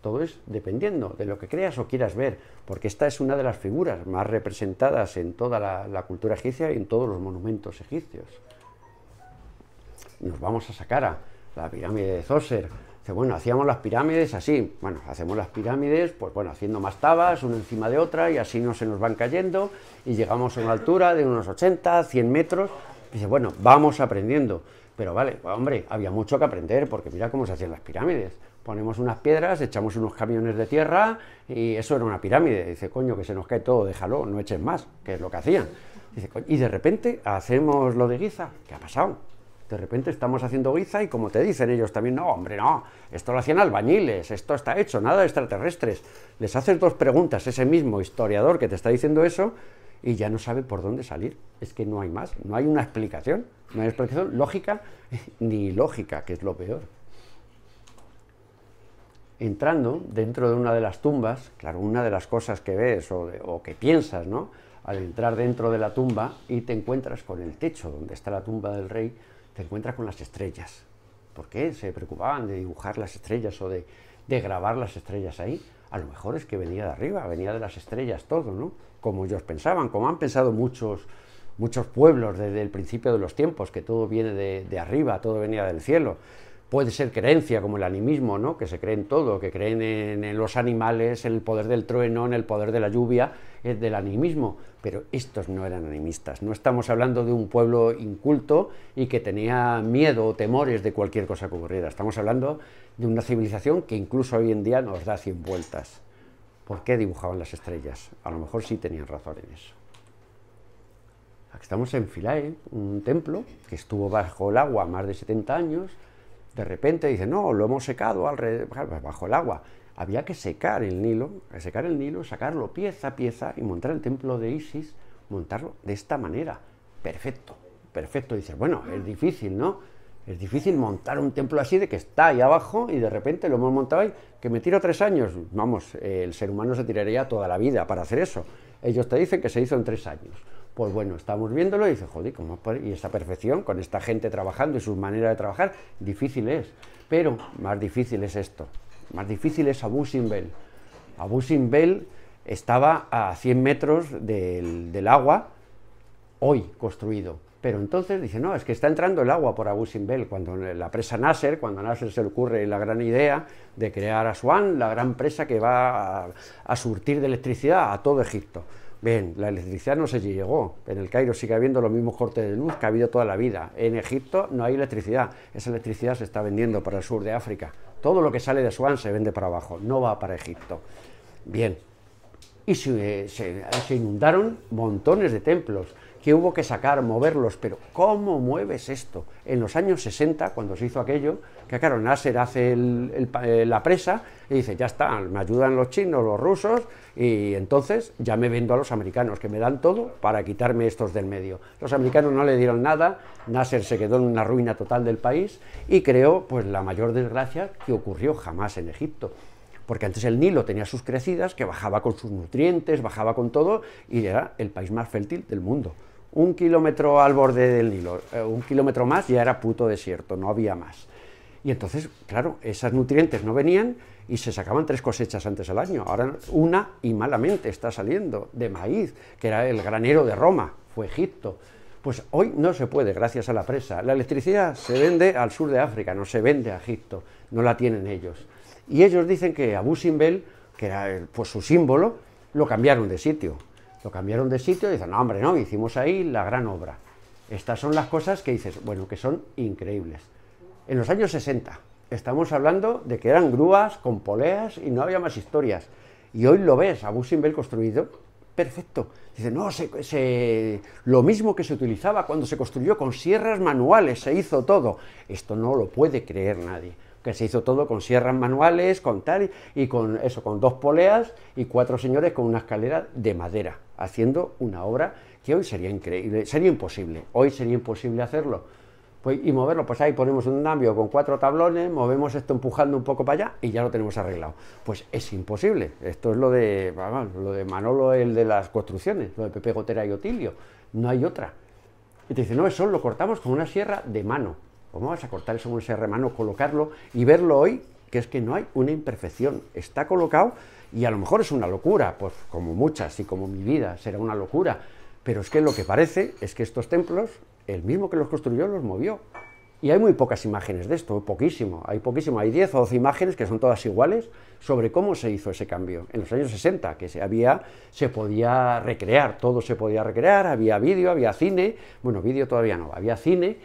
todo es dependiendo de lo que creas o quieras ver, porque esta es una de las figuras más representadas en toda la, la cultura egipcia y en todos los monumentos egipcios. Nos vamos a sacar a la pirámide de Zoser. Dice, bueno, hacíamos las pirámides así. Bueno, hacemos las pirámides, pues bueno, haciendo más tabas una encima de otra y así no se nos van cayendo y llegamos a una altura de unos 80, 100 metros. Dice, bueno, vamos aprendiendo. Pero vale, hombre, había mucho que aprender porque mira cómo se hacían las pirámides. Ponemos unas piedras, echamos unos camiones de tierra y eso era una pirámide. Dice, coño, que se nos cae todo, déjalo, no eches más, que es lo que hacían. Dice, y de repente hacemos lo de Guiza ¿Qué ha pasado? de repente estamos haciendo guiza y como te dicen ellos también, no, hombre, no, esto lo hacían albañiles, esto está hecho, nada de extraterrestres. Les haces dos preguntas, ese mismo historiador que te está diciendo eso, y ya no sabe por dónde salir. Es que no hay más, no hay una explicación, no hay explicación lógica ni lógica, que es lo peor. Entrando dentro de una de las tumbas, claro, una de las cosas que ves o, o que piensas, ¿no? al entrar dentro de la tumba y te encuentras con el techo donde está la tumba del rey, te encuentras con las estrellas. ¿Por qué se preocupaban de dibujar las estrellas o de, grabar las estrellas ahí? A lo mejor es que venía de arriba, venía de las estrellas todo, ¿no? Como ellos pensaban, como han pensado muchos, muchos pueblos desde el principio de los tiempos, que todo viene de arriba, todo venía del cielo puede ser creencia, como el animismo, ¿no? que se cree en todo, que creen en, los animales, en el poder del trueno, en el poder de la lluvia, es eh, del animismo. Pero estos no eran animistas, no estamos hablando de un pueblo inculto y que tenía miedo o temores de cualquier cosa que ocurriera, estamos hablando de una civilización que incluso hoy en día nos da cien vueltas. ¿Por qué dibujaban las estrellas? A lo mejor sí tenían razón en eso. Aquí estamos en Philae, un templo que estuvo bajo el agua más de 70 años, de repente dice, no, lo hemos secado pues bajo el agua. Había que secar el Nilo, secar el Nilo, sacarlo pieza a pieza y montar el templo de Isis, montarlo de esta manera. Perfecto, perfecto. Dice, bueno, es difícil, ¿no? Es difícil montar un templo así de que está ahí abajo y de repente lo hemos montado ahí, que me tiro tres años. Vamos, el ser humano se tiraría toda la vida para hacer eso. Ellos te dicen que se hizo en tres años pues bueno, estamos viéndolo y dice, joder, y esta perfección con esta gente trabajando y su manera de trabajar, difícil es, pero más difícil es esto, más difícil es Abu Simbel. Abu Simbel estaba a 100 metros del, agua, hoy construido, pero entonces dice, no, es que está entrando el agua por Abu Simbel, cuando la presa Nasser, cuando Nasser se le ocurre la gran idea de crear a Aswan, la gran presa que va a surtir de electricidad a todo Egipto. Bien, la electricidad no se llegó. En el Cairo sigue habiendo los mismos cortes de luz que ha habido toda la vida. En Egipto no hay electricidad. Esa electricidad se está vendiendo para el sur de África. Todo lo que sale de Swan se vende para abajo, no va para Egipto. Bien, y se inundaron montones de templos que hubo que sacar, moverlos, pero ¿cómo mueves esto? En los años 60, cuando se hizo aquello, que claro, Nasser hace eh, la presa y dice, ya está, me ayudan los chinos, los rusos, y entonces ya me vendo a los americanos, que me dan todo para quitarme estos del medio. Los americanos no le dieron nada, Nasser se quedó en una ruina total del país y creó pues la mayor desgracia que ocurrió jamás en Egipto porque antes el Nilo tenía sus crecidas, que bajaba con sus nutrientes, bajaba con todo, y era el país más fértil del mundo un kilómetro al borde del Nilo, eh, un kilómetro más ya era puto desierto, no había más. Y entonces, claro, esas nutrientes no venían y se sacaban tres cosechas antes al año. Ahora una y malamente está saliendo de maíz, que era el granero de Roma, fue Egipto. Pues hoy no se puede, gracias a la presa. La electricidad se vende al sur de África, no se vende a Egipto, no la tienen ellos. Y ellos dicen que Abu Simbel, que era eh, pues, su símbolo, lo cambiaron de sitio. Lo cambiaron de sitio y dicen, no, hombre, no, hicimos ahí la gran obra. Estas son las cosas que dices, bueno, que son increíbles. En los años 60, estamos hablando de que eran grúas con poleas y no había más historias. Y hoy lo ves, a Simbel construido, perfecto. Dice, no, se, lo mismo que se utilizaba cuando se construyó con sierras manuales, se hizo todo. Esto no lo puede creer nadie. Que se hizo todo con sierras manuales, con tal, y con eso, con dos poleas y cuatro señores con una escalera de madera haciendo una obra que hoy sería increíble, sería imposible, hoy sería imposible hacerlo. Pues, y moverlo, pues ahí ponemos un cambio con cuatro tablones, movemos esto empujando un poco para allá y ya lo tenemos arreglado. Pues es imposible. Esto es lo de, lo de Manolo, el de las construcciones, lo de Pepe Gotera y Otilio. No hay otra. Y te dice, no, eso lo cortamos con una sierra de mano. ¿Cómo vas a cortar eso con una sierra de mano, colocarlo y verlo hoy que es que no hay una imperfección, está colocado y a lo mejor es una locura, pues como muchas y como mi vida será una locura, pero es que lo que parece es que estos templos, el mismo que los construyó, los movió. Y hay muy pocas imágenes de esto, poquísimo, hay poquísimo, hay 10 o 12 imágenes que son todas iguales sobre cómo se hizo ese cambio. En los años 60, que se había, se podía recrear, todo se podía recrear, había vídeo, había cine, bueno, vídeo todavía no, había cine,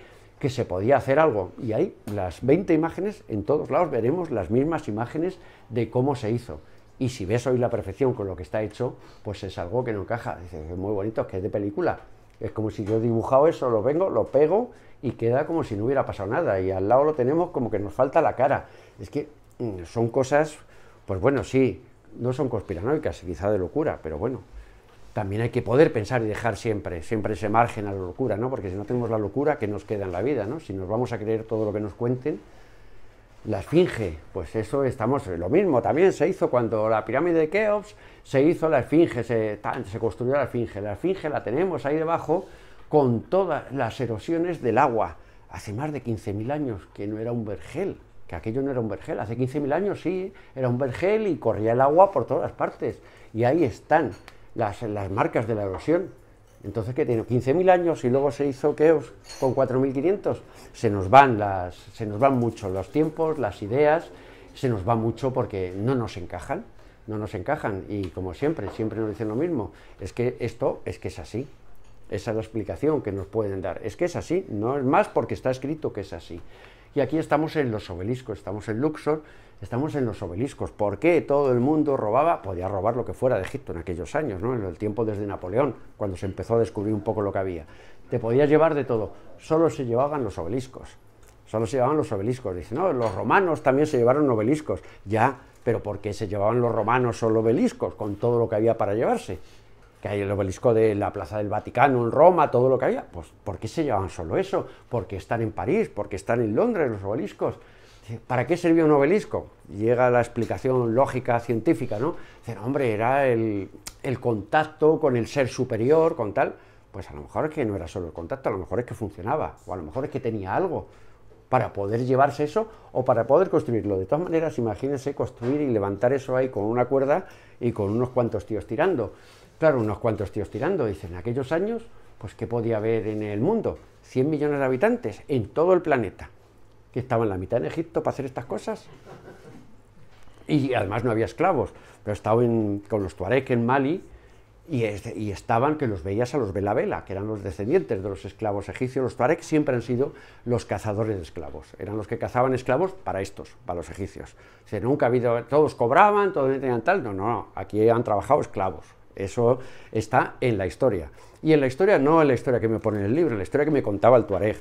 que se podía hacer algo. Y ahí las 20 imágenes, en todos lados veremos las mismas imágenes de cómo se hizo. Y si ves hoy la perfección con lo que está hecho, pues es algo que no encaja. Dices, es muy bonito, es que es de película. Es como si yo he dibujado eso, lo vengo, lo pego y queda como si no hubiera pasado nada. Y al lado lo tenemos como que nos falta la cara. Es que mm, son cosas, pues bueno, sí, no son conspiranoicas, quizá de locura, pero bueno, también hay que poder pensar y dejar siempre, siempre ese margen a la locura, ¿no? Porque si no tenemos la locura, que nos queda en la vida, ¿no? Si nos vamos a creer todo lo que nos cuenten, la esfinge, pues eso estamos, lo mismo también se hizo cuando la pirámide de Keops se hizo la esfinge, se, se construyó la esfinge, la esfinge la tenemos ahí debajo con todas las erosiones del agua, hace más de 15.000 años que no era un vergel, que aquello no era un vergel, hace 15.000 años sí, era un vergel y corría el agua por todas partes, y ahí están, las, marcas de la erosión. Entonces, que tiene? 15.000 años y luego se hizo que con 4.500. Se nos van las, se nos van mucho los tiempos, las ideas, se nos va mucho porque no nos encajan, no nos encajan y como siempre, siempre nos dicen lo mismo, es que esto es que es así. Esa es la explicación que nos pueden dar. Es que es así, no es más porque está escrito que es así. Y aquí estamos en los obeliscos, estamos en Luxor, estamos en los obeliscos. ¿Por qué todo el mundo robaba? Podía robar lo que fuera de Egipto en aquellos años, ¿no? en el tiempo desde Napoleón, cuando se empezó a descubrir un poco lo que había. Te podías llevar de todo, solo se llevaban los obeliscos. Solo se llevaban los obeliscos. dice no, los romanos también se llevaron obeliscos. Ya, pero ¿por qué se llevaban los romanos solo obeliscos con todo lo que había para llevarse? que hay el obelisco de la Plaza del Vaticano, en Roma, todo lo que había. Pues, ¿por qué se llevaban solo eso? ¿Por qué están en París? ¿Por qué están en Londres los obeliscos? ¿Para qué servía un obelisco? Llega la explicación lógica científica, ¿no? Dicen, hombre, era el, el contacto con el ser superior, con tal. Pues a lo mejor es que no era solo el contacto, a lo mejor es que funcionaba, o a lo mejor es que tenía algo para poder llevarse eso o para poder construirlo. De todas maneras, imagínense construir y levantar eso ahí con una cuerda y con unos cuantos tíos tirando. Claro, unos cuantos tíos tirando, dicen, en aquellos años, pues ¿qué podía haber en el mundo? 100 millones de habitantes en todo el planeta, que estaban la mitad en Egipto para hacer estas cosas. Y además no había esclavos, pero estaba con los tuareg en Mali y, estaban que los veías a los Bela Bela, que eran los descendientes de los esclavos egipcios. Los tuareg siempre han sido los cazadores de esclavos, eran los que cazaban esclavos para estos, para los egipcios. O nunca ha habido, todos cobraban, todos tenían tal, no, no, aquí han trabajado esclavos. Eso está en la historia. Y en la historia, no en la historia que me pone en el libro, en la historia que me contaba el Tuareg.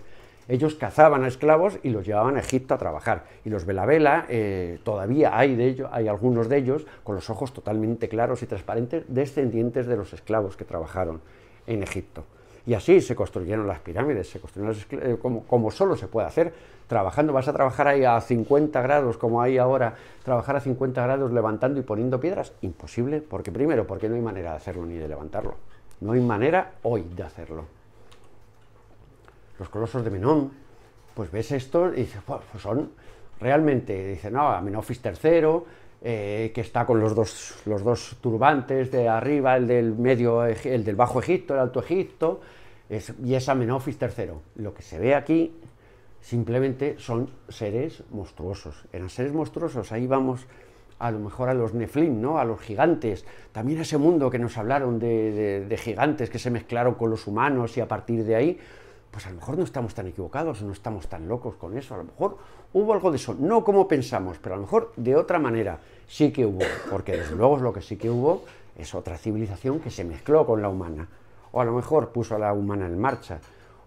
Ellos cazaban a esclavos y los llevaban a Egipto a trabajar. Y los Vela Vela, eh, todavía hay, de ellos, hay algunos de ellos con los ojos totalmente claros y transparentes, descendientes de los esclavos que trabajaron en Egipto. Y así se construyeron las pirámides, se construyeron eh, como solo se puede hacer trabajando, vas a trabajar ahí a 50 grados como hay ahora, trabajar a 50 grados levantando y poniendo piedras, imposible, porque primero, porque no hay manera de hacerlo ni de levantarlo, no hay manera hoy de hacerlo. Los colosos de Menón, pues ves esto y dices, pues son realmente, dice, no, Amenofis III, eh, que está con los dos, los dos turbantes de arriba, el del medio, el del Bajo Egipto, el Alto Egipto, y es Amenofis III. Lo que se ve aquí simplemente son seres monstruosos. Eran seres monstruosos, ahí vamos a lo mejor a los neflin, ¿no? a los gigantes, también a ese mundo que nos hablaron de, de, gigantes que se mezclaron con los humanos y a partir de ahí, pues a lo mejor no estamos tan equivocados, no estamos tan locos con eso, a lo mejor hubo algo de eso, no como pensamos, pero a lo mejor de otra manera sí que hubo, porque desde luego lo que sí que hubo es otra civilización que se mezcló con la humana, o a lo mejor puso a la humana en marcha,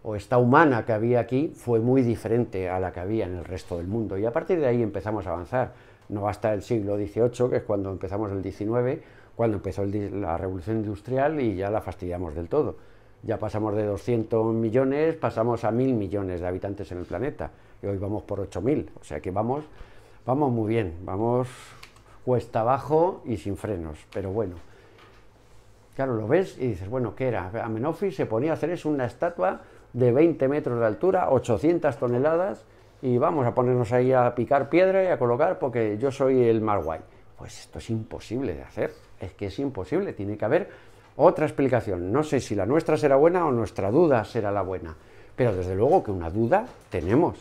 o esta humana que había aquí fue muy diferente a la que había en el resto del mundo. Y a partir de ahí empezamos a avanzar, no hasta el siglo XVIII, que es cuando empezamos el XIX, cuando empezó la revolución industrial y ya la fastidiamos del todo. Ya pasamos de 200 millones, pasamos a mil millones de habitantes en el planeta y hoy vamos por 8.000, o sea que vamos, vamos muy bien, vamos cuesta abajo y sin frenos, pero bueno. Claro, lo ves y dices, bueno, ¿qué era? Amenofis se ponía a hacer es una estatua de 20 metros de altura, 800 toneladas, y vamos a ponernos ahí a picar piedra y a colocar porque yo soy el más Pues esto es imposible de hacer, es que es imposible, tiene que haber otra explicación. No sé si la nuestra será buena o nuestra duda será la buena, pero desde luego que una duda tenemos.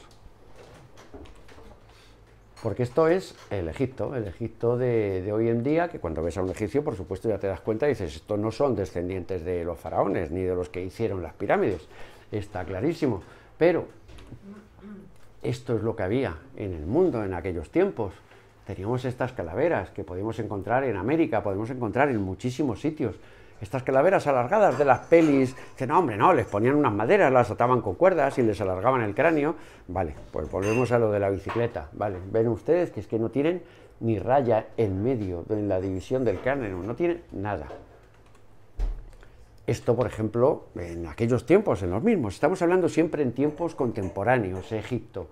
Porque esto es el Egipto, el Egipto de, hoy en día, que cuando ves a un egipcio, por supuesto, ya te das cuenta y dices, esto no son descendientes de los faraones ni de los que hicieron las pirámides está clarísimo. Pero esto es lo que había en el mundo en aquellos tiempos. Teníamos estas calaveras que podemos encontrar en América, podemos encontrar en muchísimos sitios. Estas calaveras alargadas de las pelis, que no, hombre, no, les ponían unas maderas, las ataban con cuerdas y les alargaban el cráneo. Vale, pues volvemos a lo de la bicicleta. Vale, ven ustedes que es que no tienen ni raya en medio en la división del cráneo, no tienen nada. Esto, por ejemplo, en aquellos tiempos, en los mismos. Estamos hablando siempre en tiempos contemporáneos, Egipto.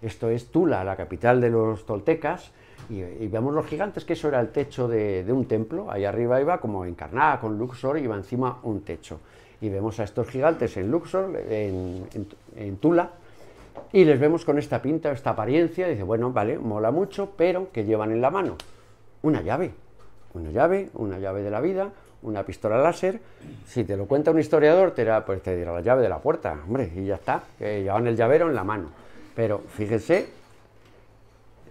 Esto es Tula, la capital de los toltecas, y, vemos los gigantes, que eso era el techo de, un templo. Ahí arriba iba como encarnada con Luxor, y iba encima un techo. Y vemos a estos gigantes en Luxor, en, Tula, y les vemos con esta pinta, esta apariencia. dice, bueno, vale, mola mucho, pero ¿qué llevan en la mano? Una llave. Una llave, una llave de la vida, una pistola láser. Si te lo cuenta un historiador, te dirá, pues te la llave de la puerta, hombre, y ya está, que eh, llevan el llavero en la mano. Pero fíjense,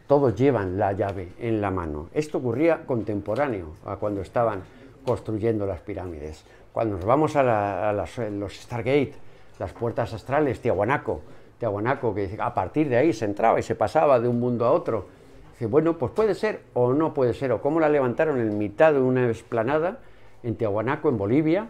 todos llevan la llave en la mano. Esto ocurría contemporáneo a cuando estaban construyendo las pirámides. Cuando nos vamos a, eh, los Stargate, las puertas astrales, Tiahuanaco, Tiahuanaco, que a partir de ahí se entraba y se pasaba de un mundo a otro. Dice, bueno, pues puede ser o no puede ser, o cómo la levantaron en mitad de una esplanada en Tiahuanaco, en Bolivia,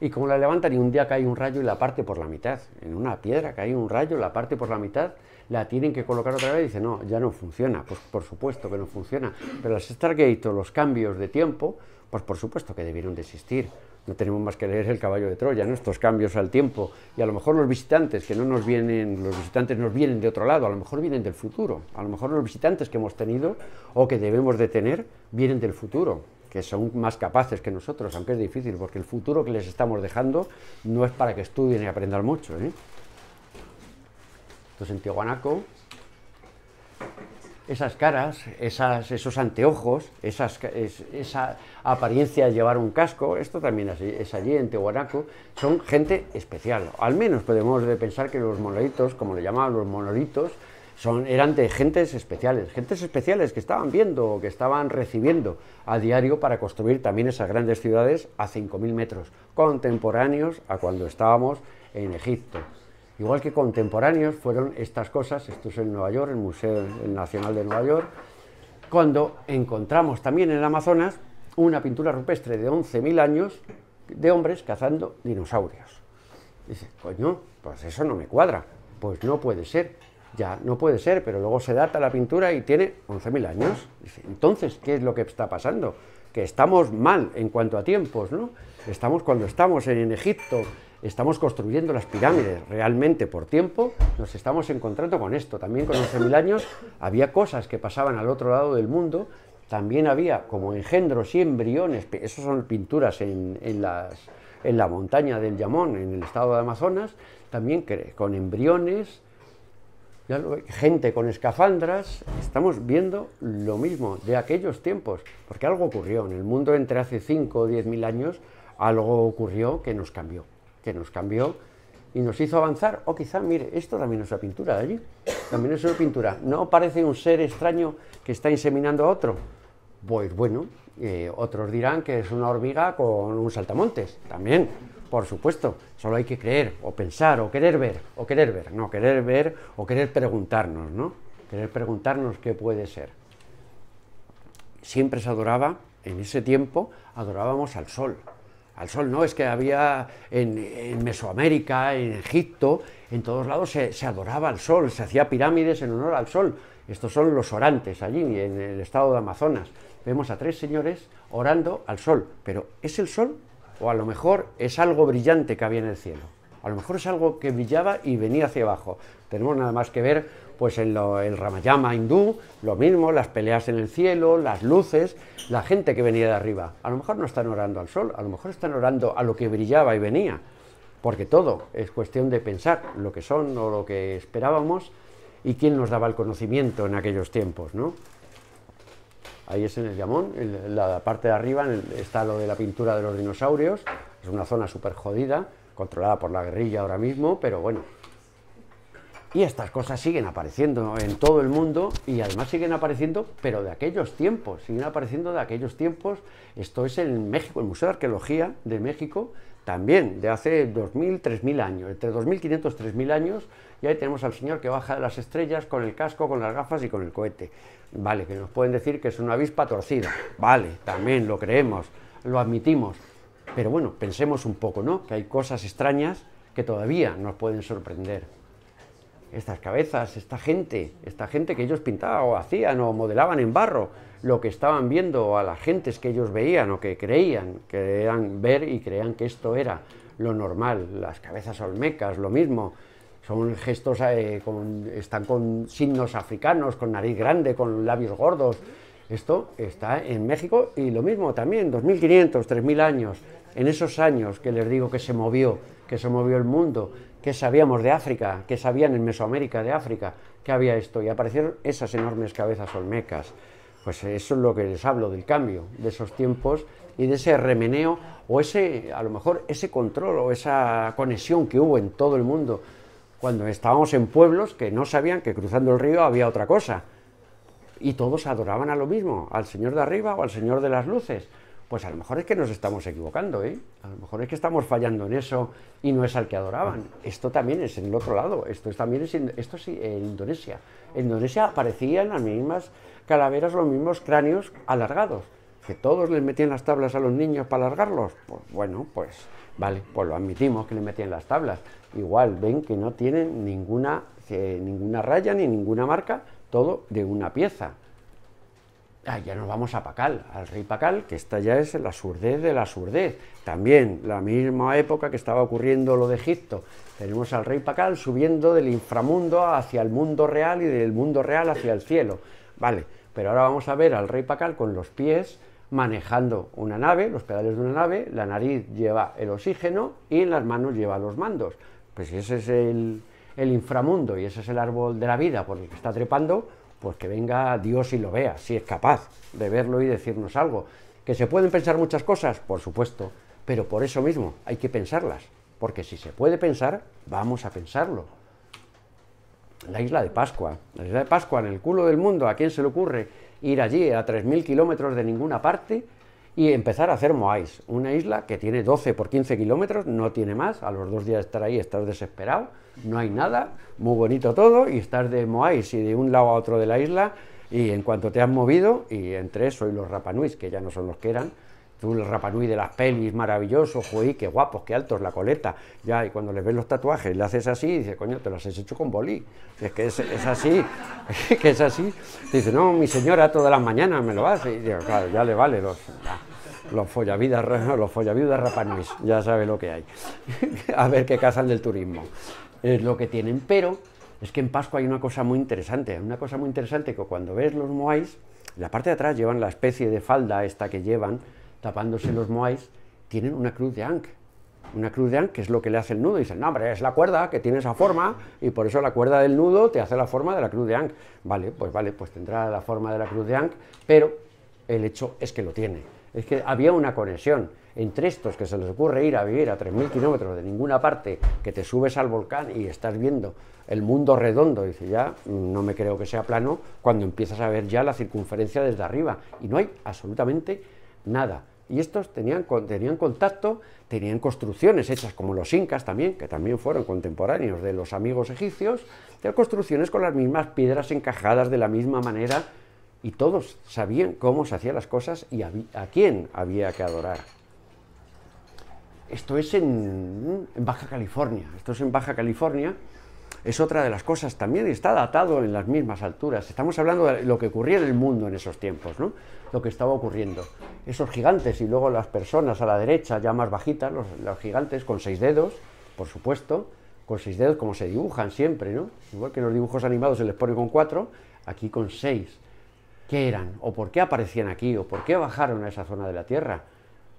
y como la levantan y un día cae un rayo y la parte por la mitad, en una piedra cae un rayo, la parte por la mitad, la tienen que colocar otra vez y dice, no, ya no funciona, pues por supuesto que no funciona, pero las Stargate o los cambios de tiempo, pues por supuesto que debieron de existir. No tenemos más que leer el caballo de Troya, Nuestros estos cambios al tiempo. Y a lo mejor los visitantes que no nos vienen, los visitantes nos vienen de otro lado, a lo mejor vienen del futuro. A lo mejor los visitantes que hemos tenido o que debemos de tener vienen del futuro que son más capaces que nosotros, aunque es difícil, porque el futuro que les estamos dejando no es para que estudien y aprendan mucho. ¿eh? Entonces, en Tiahuanaco, esas caras, esas, esos anteojos, esas, esa apariencia de llevar un casco, esto también es, allí en Tehuanaco, son gente especial. Al menos podemos pensar que los monolitos, como le llamaban los monolitos, eran de gentes especiales, gentes especiales que estaban viendo o que estaban recibiendo a diario para construir también esas grandes ciudades a 5.000 metros, contemporáneos a cuando estábamos en Egipto. Igual que contemporáneos fueron estas cosas, esto es en Nueva York, el Museo Nacional de Nueva York, cuando encontramos también en Amazonas una pintura rupestre de 11.000 años de hombres cazando dinosaurios. Dice, coño, pues eso no me cuadra, pues no puede ser. Ya, no puede ser, pero luego se data la pintura y tiene 11.000 años. Entonces, ¿qué es lo que está pasando? Que estamos mal en cuanto a tiempos, ¿no? Estamos cuando estamos en Egipto, estamos construyendo las pirámides realmente por tiempo, nos estamos encontrando con esto. También con 11.000 años había cosas que pasaban al otro lado del mundo, también había como engendros y embriones, Esos son pinturas en, en las en la montaña del Yamón, en el estado de Amazonas, también con embriones, gente con escafandras, estamos viendo lo mismo de aquellos tiempos, porque algo ocurrió en el mundo entre hace 5 o 10 mil años, algo ocurrió que nos cambió, que nos cambió y nos hizo avanzar. O quizá, mire, esto también es una pintura de allí, también es una pintura. No parece un ser extraño que está inseminando a otro, pues bueno, eh, otros dirán que es una hormiga con un saltamontes, también, por supuesto. Solo hay que creer, o pensar, o querer ver, o querer ver, no, querer ver, o querer preguntarnos, ¿no? Querer preguntarnos qué puede ser. Siempre se adoraba, en ese tiempo, adorábamos al sol. Al sol no, es que había en, Mesoamérica, en Egipto, en todos lados se, se adoraba al sol, se hacía pirámides en honor al sol. Estos son los orantes allí, en el estado de Amazonas vemos a tres señores orando al sol. Pero ¿es el sol? O a lo mejor es algo brillante que había en el cielo. A lo mejor es algo que brillaba y venía hacia abajo. Tenemos nada más que ver pues en lo, el Ramayama hindú, lo mismo, las peleas en el cielo, las luces, la gente que venía de arriba. A lo mejor no están orando al sol, a lo mejor están orando a lo que brillaba y venía. Porque todo es cuestión de pensar lo que son o lo que esperábamos y quién nos daba el conocimiento en aquellos tiempos, ¿no? ahí es en el Llamón, en la parte de arriba está lo de la pintura de los dinosaurios, es una zona súper jodida, controlada por la guerrilla ahora mismo, pero bueno. Y estas cosas siguen apareciendo en todo el mundo y además siguen apareciendo, pero de aquellos tiempos, siguen apareciendo de aquellos tiempos. Esto es en México, el Museo de Arqueología de México, también de hace 2.000, 3.000 años, entre 2.500 y 3.000 años, y ahí tenemos al señor que baja de las estrellas con el casco, con las gafas y con el cohete. Vale, que nos pueden decir que es una avispa torcida. Vale, también lo creemos, lo admitimos. Pero bueno, pensemos un poco, ¿no? Que hay cosas extrañas que todavía nos pueden sorprender. Estas cabezas, esta gente, esta gente que ellos pintaban o hacían o modelaban en barro, lo que estaban viendo a las gentes que ellos veían o que creían, que eran ver y creían que esto era lo normal, las cabezas olmecas, lo mismo, son gestos, eh, están con signos africanos, con nariz grande, con labios gordos. Esto está en México y lo mismo también, 2.500, 3.000 años, en esos años que les digo que se movió, que se movió el mundo, que sabíamos de África, que sabían en Mesoamérica de África, que había esto, y aparecieron esas enormes cabezas olmecas. Pues eso es lo que les hablo del cambio, de esos tiempos y de ese remeneo o ese, a lo mejor, ese control o esa conexión que hubo en todo el mundo cuando estábamos en pueblos que no sabían que cruzando el río había otra cosa. Y todos adoraban a lo mismo, al Señor de arriba o al Señor de las luces. Pues a lo mejor es que nos estamos equivocando, ¿eh? A lo mejor es que estamos fallando en eso y no es al que adoraban. Esto también es en el otro lado, esto es, también es, esto en Indonesia. En Indonesia aparecían las mismas calaveras, los mismos cráneos alargados. Que todos les metían las tablas a los niños para alargarlos. Pues bueno, pues vale, pues lo admitimos que le metían las tablas igual ven que no tienen ninguna, ninguna raya ni ninguna marca, todo de una pieza. Ah, ya nos vamos a Pacal, al rey Pacal, que esta ya es la surdez de la surdez. También, la misma época que estaba ocurriendo lo de Egipto, tenemos al rey Pacal subiendo del inframundo hacia el mundo real y del mundo real hacia el cielo. Vale, pero ahora vamos a ver al rey Pacal con los pies manejando una nave, los pedales de una nave, la nariz lleva el oxígeno y en las manos lleva los mandos. Pues si ese es el, el inframundo y ese es el árbol de la vida por el que está trepando, pues que venga Dios y lo vea, si es capaz de verlo y decirnos algo. ¿Que se pueden pensar muchas cosas? Por supuesto, pero por eso mismo hay que pensarlas, porque si se puede pensar, vamos a pensarlo. La isla de Pascua, la isla de Pascua en el culo del mundo, ¿a quién se le ocurre ir allí a 3.000 kilómetros de ninguna parte y empezar a hacer Moais, una isla que tiene 12 por 15 kilómetros, no tiene más, a los dos días de estar ahí estás desesperado, no hay nada, muy bonito todo, y estás de Moais y de un lado a otro de la isla, y en cuanto te has movido, y entre eso y los Rapanuis, que ya no son los que eran, Tú, el Rapanui de las pelis, maravilloso, joder, qué guapos, qué altos, la coleta. Ya, y cuando le ves los tatuajes, le haces así y coño, te los has hecho con bolí. Es que es, es así, que es así. Dice, no, mi señora todas las mañanas me lo hace. Y digo, claro, ya le vale los... los follavidas, los follavidas rapanuis, ya sabe lo que hay. a ver qué casan del turismo. Es lo que tienen. Pero es que en Pascua hay una cosa muy interesante. Una cosa muy interesante que cuando ves los moáis, la parte de atrás llevan la especie de falda esta que llevan, tapándose los moais, tienen una cruz de Ankh. Una cruz de Ankh que es lo que le hace el nudo. Y dicen, no, hombre, es la cuerda que tiene esa forma y por eso la cuerda del nudo te hace la forma de la cruz de Ankh. Vale, pues vale, pues tendrá la forma de la cruz de Ankh, pero el hecho es que lo tiene. Es que había una conexión entre estos que se les ocurre ir a vivir a 3.000 kilómetros de ninguna parte, que te subes al volcán y estás viendo el mundo redondo, dice ya, no me creo que sea plano, cuando empiezas a ver ya la circunferencia desde arriba y no hay absolutamente nada y estos tenían, contacto, tenían construcciones hechas como los incas también, que también fueron contemporáneos de los amigos egipcios, tenían construcciones con las mismas piedras encajadas de la misma manera y todos sabían cómo se hacían las cosas y a, quién había que adorar. Esto es en, en, Baja California, esto es en Baja California, es otra de las cosas también, y está datado en las mismas alturas. Estamos hablando de lo que ocurría en el mundo en esos tiempos, ¿no? lo que estaba ocurriendo. Esos gigantes y luego las personas a la derecha, ya más bajitas, los, gigantes con seis dedos, por supuesto, con seis dedos como se dibujan siempre, ¿no? Igual que en los dibujos animados se les pone con cuatro, aquí con seis. ¿Qué eran? ¿O por qué aparecían aquí? ¿O por qué bajaron a esa zona de la Tierra?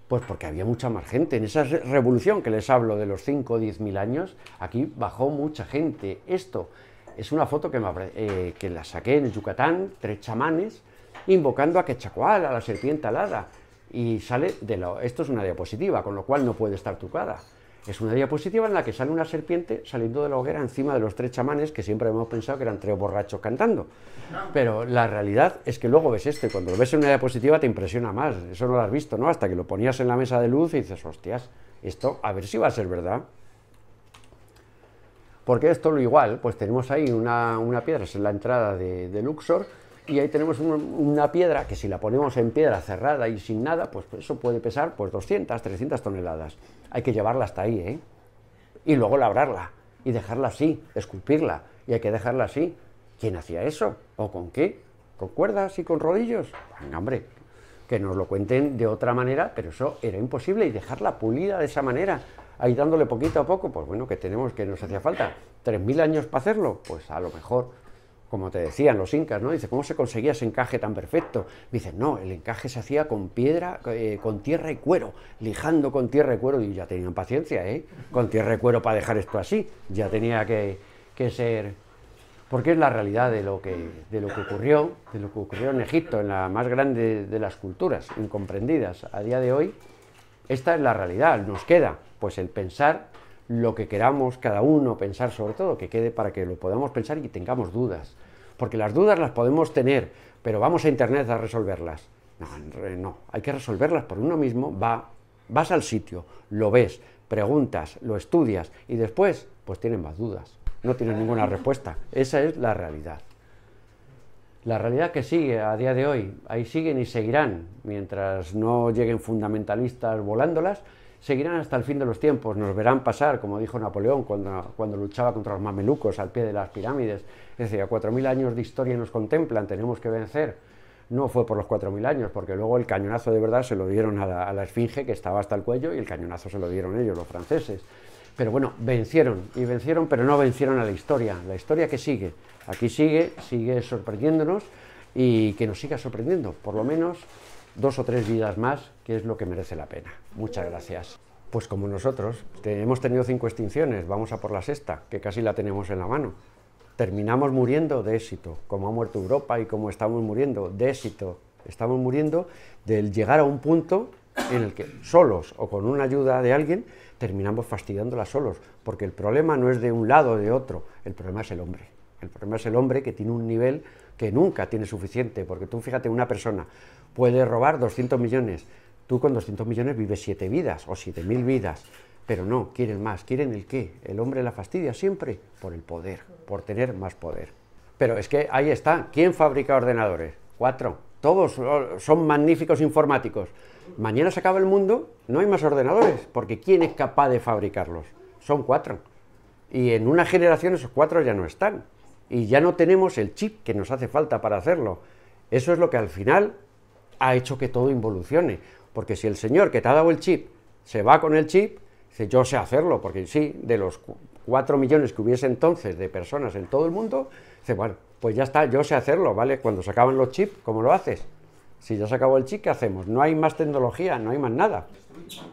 Pues porque había mucha más gente. En esa revolución que les hablo de los 5 o 10 mil años, aquí bajó mucha gente. Esto es una foto que, eh, que la saqué en Yucatán, tres chamanes invocando a Quechacual, a la serpiente alada, y sale de lo... Esto es una diapositiva, con lo cual no puede estar trucada. Es una diapositiva en la que sale una serpiente saliendo de la hoguera encima de los tres chamanes que siempre hemos pensado que eran tres borrachos cantando. Pero la realidad es que luego ves esto y cuando lo ves en una diapositiva te impresiona más. Eso no lo has visto, ¿no? Hasta que lo ponías en la mesa de luz y dices, hostias, esto a ver si va a ser verdad. Porque esto lo igual, pues tenemos ahí una, una piedra, es la entrada de, de Luxor, y ahí tenemos una piedra que si la ponemos en piedra cerrada y sin nada, pues eso puede pesar pues 200, 300 toneladas. Hay que llevarla hasta ahí, ¿eh? Y luego labrarla y dejarla así, esculpirla y hay que dejarla así. ¿Quién hacía eso? ¿O con qué? ¿Con cuerdas y con rodillos? hombre, que nos lo cuenten de otra manera, pero eso era imposible y dejarla pulida de esa manera, ahí dándole poquito a poco, pues bueno, que tenemos que nos hacía falta 3.000 años para hacerlo, pues a lo mejor como te decían los incas, ¿no? Dice, ¿cómo se conseguía ese encaje tan perfecto? dice no, el encaje se hacía con piedra, eh, con tierra y cuero, lijando con tierra y cuero, y ya tenían paciencia, ¿eh? Con tierra y cuero para dejar esto así, ya tenía que, ser... Porque es la realidad de lo, que, de lo que ocurrió, de lo que ocurrió en Egipto, en la más grande de las culturas incomprendidas a día de hoy. Esta es la realidad, nos queda pues el pensar lo que queramos cada uno pensar sobre todo, que quede para que lo podamos pensar y tengamos dudas. Porque las dudas las podemos tener, pero vamos a Internet a resolverlas. No, hay que resolverlas por uno mismo. Va, vas al sitio, lo ves, preguntas, lo estudias y después, pues tienes más dudas. No tienes ninguna respuesta. Esa es la realidad. La realidad que sigue a día de hoy, ahí siguen y seguirán mientras no lleguen fundamentalistas volándolas seguirán hasta el fin de los tiempos, nos verán pasar, como dijo Napoleón cuando, luchaba contra los mamelucos al pie de las pirámides, es decir, a 4.000 años de historia nos contemplan, tenemos que vencer. No fue por los 4.000 años, porque luego el cañonazo de verdad se lo dieron a la, a la esfinge que estaba hasta el cuello y el cañonazo se lo dieron ellos, los franceses. Pero bueno, vencieron y vencieron, pero no vencieron a la historia, la historia que sigue. Aquí sigue, sigue sorprendiéndonos y que nos siga sorprendiendo, por lo menos dos o tres vidas más, que es lo que merece la pena. Muchas gracias. Pues como nosotros, hemos tenido cinco extinciones, vamos a por la sexta, que casi la tenemos en la mano. Terminamos muriendo de éxito, como ha muerto Europa y como estamos muriendo de éxito. Estamos muriendo del llegar a un punto en el que solos o con una ayuda de alguien terminamos fastidiándola solos, porque el problema no es de un lado o de otro, el problema es el hombre. El problema es el hombre que tiene un nivel que nunca tiene suficiente, porque tú fíjate, una persona puede robar 200 millones, tú con 200 millones vives 7 vidas o 7.000 vidas, pero no, quieren más, quieren el qué, el hombre la fastidia siempre por el poder, por tener más poder. Pero es que ahí está, ¿quién fabrica ordenadores? Cuatro, todos son magníficos informáticos. Mañana se acaba el mundo, no hay más ordenadores, porque ¿quién es capaz de fabricarlos? Son cuatro. Y en una generación esos cuatro ya no están y ya no tenemos el chip que nos hace falta para hacerlo. Eso es lo que al final ha hecho que todo involucione. Porque si el señor que te ha dado el chip se va con el chip, dice yo sé hacerlo, porque sí, de los 4 millones que hubiese entonces de personas en todo el mundo, dice, bueno, pues ya está, yo sé hacerlo, ¿vale? Cuando se acaban los chips, ¿cómo lo haces? Si ya se acabó el chip, ¿qué hacemos? No hay más tecnología, no hay más nada.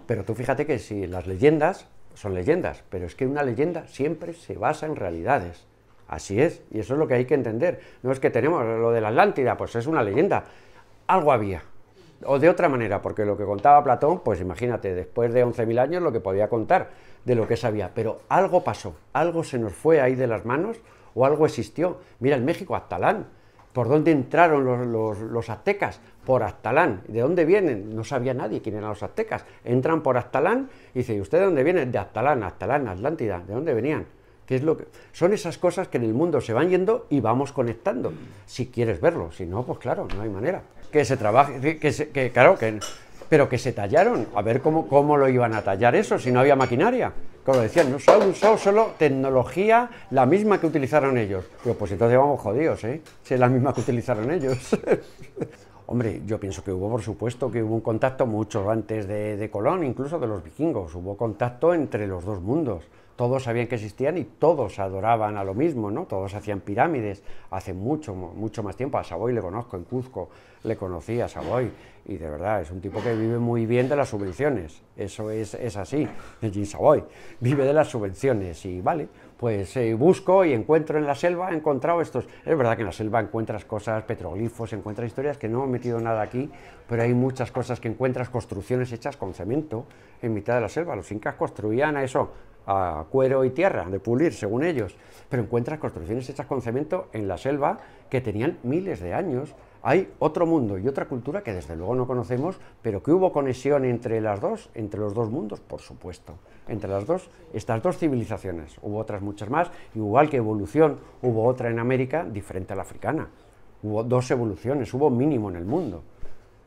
Pero tú fíjate que si las leyendas son leyendas, pero es que una leyenda siempre se basa en realidades. Así es, y eso es lo que hay que entender. No es que tenemos lo de la Atlántida, pues es una leyenda. Algo había. O de otra manera, porque lo que contaba Platón, pues imagínate, después de 11.000 años lo que podía contar de lo que sabía. Pero algo pasó, algo se nos fue ahí de las manos o algo existió. Mira, en México, Aztalán. ¿Por dónde entraron los, aztecas? Por Aztalán. ¿De dónde vienen? No sabía nadie quién eran los aztecas. Entran por Aztalán y dicen: ¿y usted de dónde viene?, De Aztalán, Aztalán, Atlántida. ¿De dónde venían? es lo que son esas cosas que en el mundo se van yendo y vamos conectando. Si quieres verlo, si no, pues claro, no hay manera. Que se trabaje, que, claro, que pero que se tallaron, a ver cómo, lo iban a tallar eso, si no había maquinaria. Como decían, no se solo tecnología, la misma que utilizaron ellos. Pero pues entonces vamos jodidos, ¿eh? Si es la misma que utilizaron ellos. Hombre, yo pienso que hubo, por supuesto, que hubo un contacto mucho antes de, de Colón, incluso de los vikingos. Hubo contacto entre los dos mundos todos sabían que existían y todos adoraban a lo mismo, ¿no? Todos hacían pirámides hace mucho, mucho más tiempo. A Savoy le conozco, en Cuzco le conocí a Savoy y de verdad es un tipo que vive muy bien de las subvenciones. Eso es, es así, Jim Savoy vive de las subvenciones y vale, pues eh, busco y encuentro en la selva, he encontrado estos... Es verdad que en la selva encuentras cosas, petroglifos, encuentras historias que no he metido nada aquí, pero hay muchas cosas que encuentras, construcciones hechas con cemento en mitad de la selva. Los incas construían a eso a cuero y tierra, de pulir, según ellos. Pero encuentras construcciones hechas con cemento en la selva que tenían miles de años. Hay otro mundo y otra cultura que desde luego no conocemos, pero que hubo conexión entre las dos, entre los dos mundos, por supuesto. Entre las dos, estas dos civilizaciones. Hubo otras muchas más, igual que evolución, hubo otra en América diferente a la africana. Hubo dos evoluciones, hubo mínimo en el mundo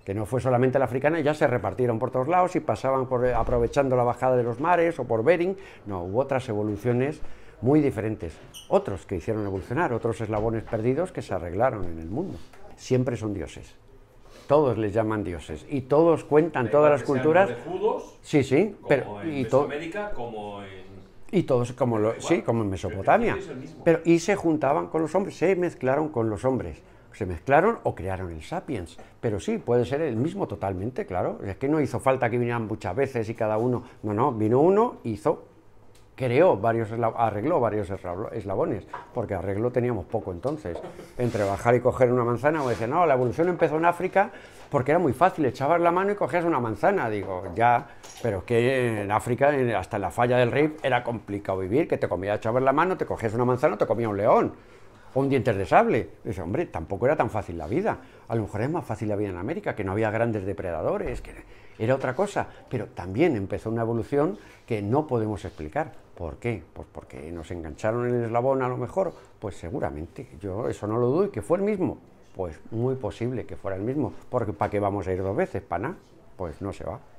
que no fue solamente la africana, ya se repartieron por todos lados y pasaban eh, aprovechando la bajada de los mares o por Bering. No, hubo otras evoluciones muy diferentes. Otros que hicieron evolucionar, otros eslabones perdidos que se arreglaron en el mundo. Siempre son dioses. Todos les llaman dioses y todos cuentan todas las culturas. sí, sí, como pero en y como en y todos como lo, sí, como en Mesopotamia. Pero y se juntaban con los hombres, se mezclaron con los hombres se mezclaron o crearon el Sapiens. Pero sí, puede ser el mismo totalmente, claro. Es que no hizo falta que vinieran muchas veces y cada uno. No, no, vino uno, hizo, creó varios, arregló varios eslabones, porque arreglo teníamos poco entonces. Entre bajar y coger una manzana, o decir, no, la evolución empezó en África porque era muy fácil, echabas la mano y cogías una manzana. Digo, ya, pero es que en África, hasta la falla del Rif, era complicado vivir, que te comía, echabas la mano, te cogías una manzana, te comía un león o un dientes de sable. Dice, hombre, tampoco era tan fácil la vida. A lo mejor es más fácil la vida en América, que no había grandes depredadores, que era otra cosa. Pero también empezó una evolución que no podemos explicar. ¿Por qué? Pues porque nos engancharon en el eslabón a lo mejor. Pues seguramente, yo eso no lo dudo y que fue el mismo. Pues muy posible que fuera el mismo, porque ¿para qué vamos a ir dos veces? ¿Para nada? Pues no se va.